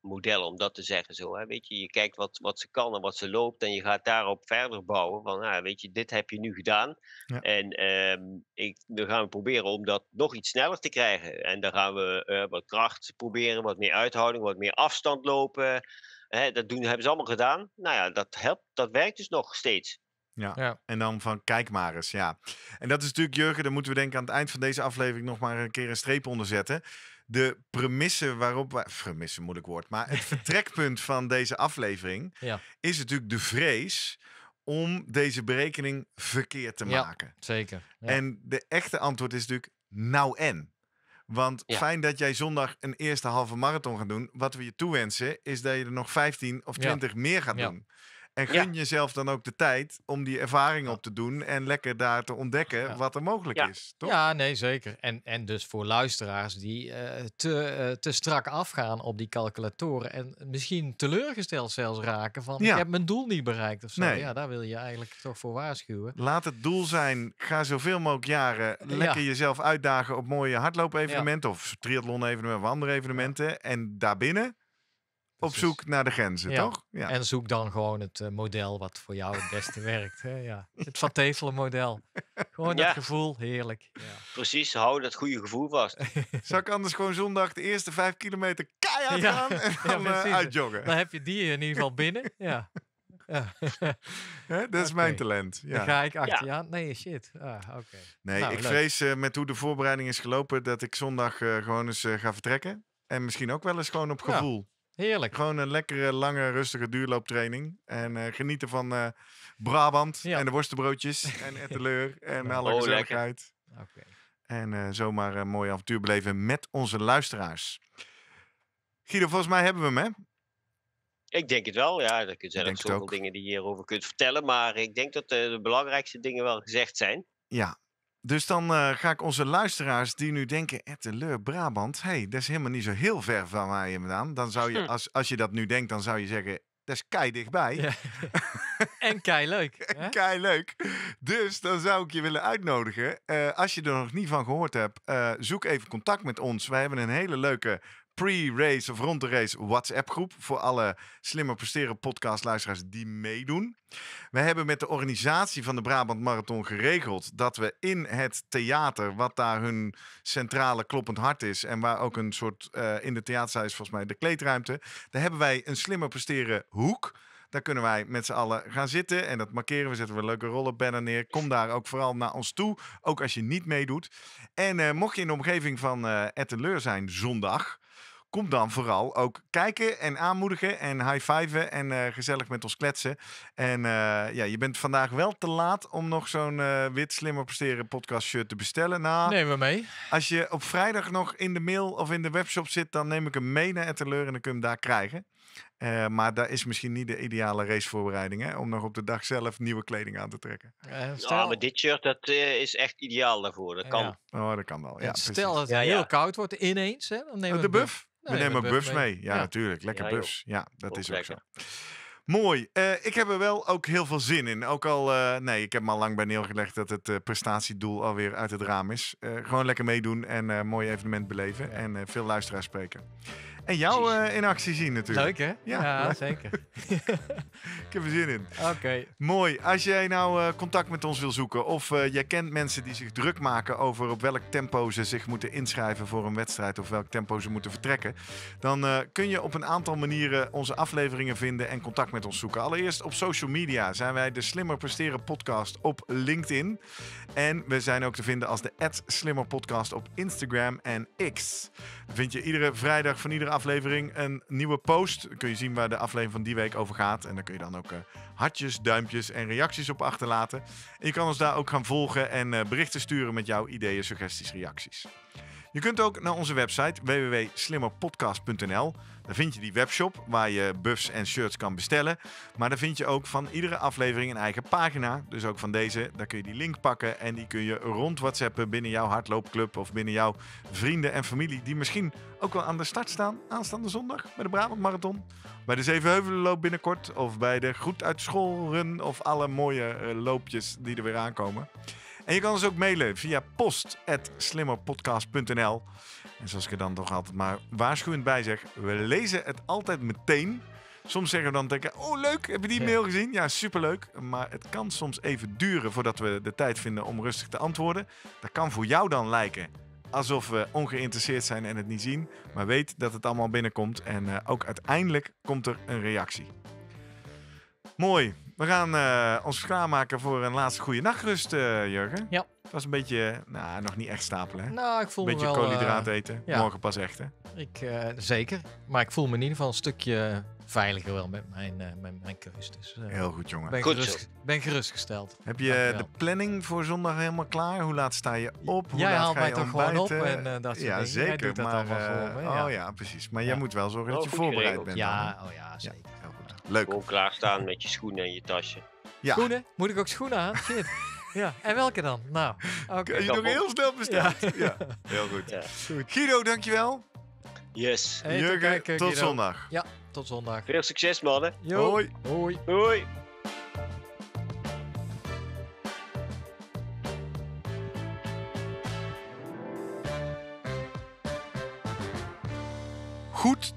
model om dat te zeggen zo. Hè? Weet je, je kijkt wat, wat ze kan en wat ze loopt en je gaat daarop verder bouwen. Van, ah, weet je, dit heb je nu gedaan. En ehm, ik, dan gaan we proberen om dat nog iets sneller te krijgen. En dan gaan we eh, wat kracht proberen, wat meer uithouding, wat meer afstand lopen. Hè, dat doen, hebben ze allemaal gedaan. Nou ja, dat, helpt, dat werkt dus nog steeds. Ja. en dan van kijk maar eens, ja. En dat is natuurlijk, Jurgen, daar moeten we denk ik aan het eind van deze aflevering nog maar een keer een streep onder zetten de premisse waarop wij... Premisse, moeilijk woord. Maar het *laughs* vertrekpunt van deze aflevering is natuurlijk de vrees om deze berekening verkeerd te maken. zeker. En de echte antwoord is natuurlijk nou en. Want fijn dat jij zondag een eerste halve marathon gaat doen. Wat we je toewensen is dat je er nog 15 of 20 meer gaat doen. En gun jezelf dan ook de tijd om die ervaring op te doen en lekker daar te ontdekken wat er mogelijk is. Toch? Ja, nee, zeker. En, en dus voor luisteraars die eh, te, eh, te strak afgaan op die calculatoren en misschien teleurgesteld zelfs raken van ik heb mijn doel niet bereikt of zo. Nee. Ja, daar wil je eigenlijk toch voor waarschuwen. Laat het doel zijn, ga zoveel mogelijk jaren lekker jezelf uitdagen op mooie hardloopevenementen of triathlon-evenementen of andere evenementen. En daarbinnen op zoek naar de grenzen, toch? Ja. En zoek dan gewoon het eh, model wat voor jou het beste werkt. Hè? Ja. Het Van Tevelen model. Gewoon dat gevoel, heerlijk. Precies, hou dat goede gevoel vast. *laughs* Zou ik anders gewoon zondag de eerste vijf kilometer keihard gaan en dan eh, uitjoggen? Dan heb je die in ieder geval binnen, ja. *laughs* Ja. dat is mijn talent. Ja. Dan ga ik achter ja. aan. Nee, shit. Ah, Nee, nou, ik leuk. vrees eh, met hoe de voorbereiding is gelopen dat ik zondag gewoon eens ga vertrekken. En misschien ook wel eens gewoon op gevoel. Heerlijk. Gewoon een lekkere, lange, rustige duurlooptraining. En eh, genieten van eh, Brabant en de worstenbroodjes *laughs* en Etteleur en alle oh, gezelligheid. En eh, zomaar een mooi avontuur beleven met onze luisteraars. Guido, volgens mij hebben we hem, hè? Ik denk het wel, ja. Er zijn zoveel dingen die je hierover kunt vertellen. Maar ik denk dat de belangrijkste dingen wel gezegd zijn. Ja, dus dan eh, ga ik onze luisteraars die nu denken: Etteleur, eh, Brabant, hey, dat is helemaal niet zo heel ver van waar mij vandaan. Dan zou je, hm. als, als je dat nu denkt, dan zou je zeggen: dat is kei dichtbij. *laughs* en kei leuk. En kei leuk. Dus dan zou ik je willen uitnodigen. Eh, als je er nog niet van gehoord hebt, zoek even contact met ons. Wij hebben een hele leuke pre-race of rond de race WhatsApp groep. Voor alle slimmer presteren podcastluisteraars die meedoen. We hebben met de organisatie van de Brabant Marathon geregeld dat we in het theater, wat daar hun centrale kloppend hart is. En waar ook een soort, eh, in de theaterzaal is volgens mij de kleedruimte. Daar hebben wij een slimmer presteren hoek. Daar kunnen wij met z'n allen gaan zitten en dat markeren. We zetten we leuke rollenbanner neer. Kom daar ook vooral naar ons toe, ook als je niet meedoet. En eh, mocht je in de omgeving van uh, leur zijn zondag, kom dan vooral ook kijken en aanmoedigen en high-fiven en eh, gezellig met ons kletsen. En eh, ja, je bent vandaag wel te laat om nog zo'n eh, wit slimmer presteren podcast shirt te bestellen. Nou, neem hem mee. Als je op vrijdag nog in de mail of in de webshop zit, dan neem ik hem mee naar Etteleur en dan kun je hem daar krijgen. Eh, maar dat is misschien niet de ideale racevoorbereiding hè, om nog op de dag zelf nieuwe kleding aan te trekken. Eh, stel... Ja, maar dit shirt dat, eh, is echt ideaal daarvoor. Dat kan. Ja. Oh, dat kan wel. Ja, stel dat het heel koud wordt ineens. Hè, dan nemen oh, we de buff. We nemen buffs mee. mee. Ja, natuurlijk. Lekker buffs. Ja, dat is ook zo. Mooi. ik heb er wel ook heel veel zin in. Ook al, nee, ik heb me al lang bij neergelegd dat het prestatiedoel alweer uit het raam is. gewoon lekker meedoen en mooi evenement beleven en veel luisteraars spreken. En jou eh, in actie zien natuurlijk. Leuk hè? Ja, zeker. *laughs* ik heb er zin in. Oké. Mooi. Als jij nou eh, contact met ons wil zoeken of eh, jij kent mensen die zich druk maken over op welk tempo ze zich moeten inschrijven voor een wedstrijd of welk tempo ze moeten vertrekken, dan kun je op een aantal manieren onze afleveringen vinden en contact met ons zoeken. Allereerst op social media zijn wij de Slimmer Presteren podcast op LinkedIn. En we zijn ook te vinden als de Slimmer Podcast op Instagram en X. vind je iedere vrijdag van iedere aflevering een nieuwe post. Dan kun je zien waar de aflevering van die week over gaat. En daar kun je dan ook eh, hartjes, duimpjes en reacties op achterlaten. je kan ons daar ook gaan volgen en eh, berichten sturen met jouw ideeën, suggesties, reacties. Je kunt ook naar onze website www.slimmerpodcast.nl. Dan vind je die webshop waar je buffs en shirts kan bestellen. Maar dan vind je ook van iedere aflevering een eigen pagina. Dus ook van deze, daar kun je die link pakken en die kun je rond WhatsAppen binnen jouw hardloopclub of binnen jouw vrienden en familie die misschien ook wel aan de start staan aanstaande zondag bij de Brabant Marathon, bij de Zevenheuvelenloop binnenkort of bij de Goed uit of alle mooie eh, loopjes die er weer aankomen. En je kan ons ook mailen via post@slimmerpodcast.nl. En zoals ik er dan toch altijd maar waarschuwend bij zeg, we lezen het altijd meteen. Soms zeggen we dan denken, oh leuk, heb je die mail gezien? Ja, superleuk. Maar het kan soms even duren voordat we de tijd vinden om rustig te antwoorden. Dat kan voor jou dan lijken alsof we ongeïnteresseerd zijn en het niet zien. Maar weet dat het allemaal binnenkomt en eh, ook uiteindelijk komt er een reactie. Mooi. We gaan eh, ons klaarmaken voor een laatste goede nachtrust, uh, Jurgen. Ja. Het was een beetje, nou, nog niet echt stapelen. Nou, ik voel beetje me wel... Beetje koolhydraat eh, eten. Morgen pas echt, hè? Ik, zeker. Maar ik voel me in ieder geval een stukje veiliger wel met mijn, uh, met mijn keus. Dus, Heel goed, jongen. Ben, goed, gerust, ben gerustgesteld. Heb je de planning voor zondag helemaal klaar? Hoe laat sta je op? Hoe jij laat haalt ga mij je toch gewoon op en dat soort ja, Zeker, dat maar, allemaal voor me, Oh ja, precies. Maar jij moet wel zorgen dat je voorbereid bent. Ja, oh ja, zeker. Leuk. Gewoon klaarstaan met je schoenen en je tasje. Ja. Schoenen? Moet ik ook schoenen aan? *laughs* ja. En welke dan? Nou, oké. Je nog heel snel besteld. Ja. *laughs* Heel goed. Ja. Guido, dankjewel. Yes. Hey, tot, zondag. Ja, tot zondag. Veel succes, mannen. Hoi. Hoi. Hoi.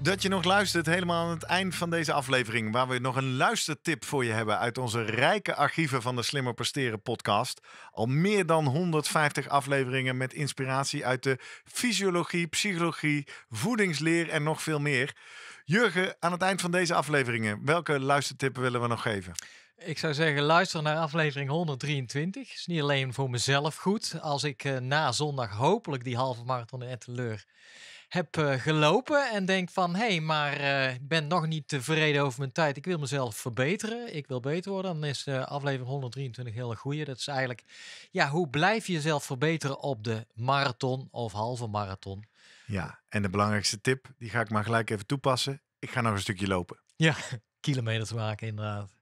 dat je nog luistert helemaal aan het eind van deze aflevering. Waar we nog een luistertip voor je hebben uit onze rijke archieven van de Slimmer Presteren podcast. Al meer dan 150 afleveringen met inspiratie uit de fysiologie, psychologie, voedingsleer en nog veel meer. Jurgen, aan het eind van deze afleveringen, welke luistertippen willen we nog geven? Ik zou zeggen, luister naar aflevering 123. Het is niet alleen voor mezelf goed. Als ik eh, na zondag hopelijk die halve marathon in Etten-Leur heb eh, gelopen en denk van hé, hey, maar eh, ik ben nog niet tevreden over mijn tijd. Ik wil mezelf verbeteren. Ik wil beter worden. Dan is uh, aflevering 123 heel een goeie. Dat is eigenlijk, ja, hoe blijf je jezelf verbeteren op de marathon of halve marathon? Ja, en de belangrijkste tip, die ga ik maar gelijk even toepassen. Ik ga nog een stukje lopen. Ja, *laughs* kilometers maken inderdaad.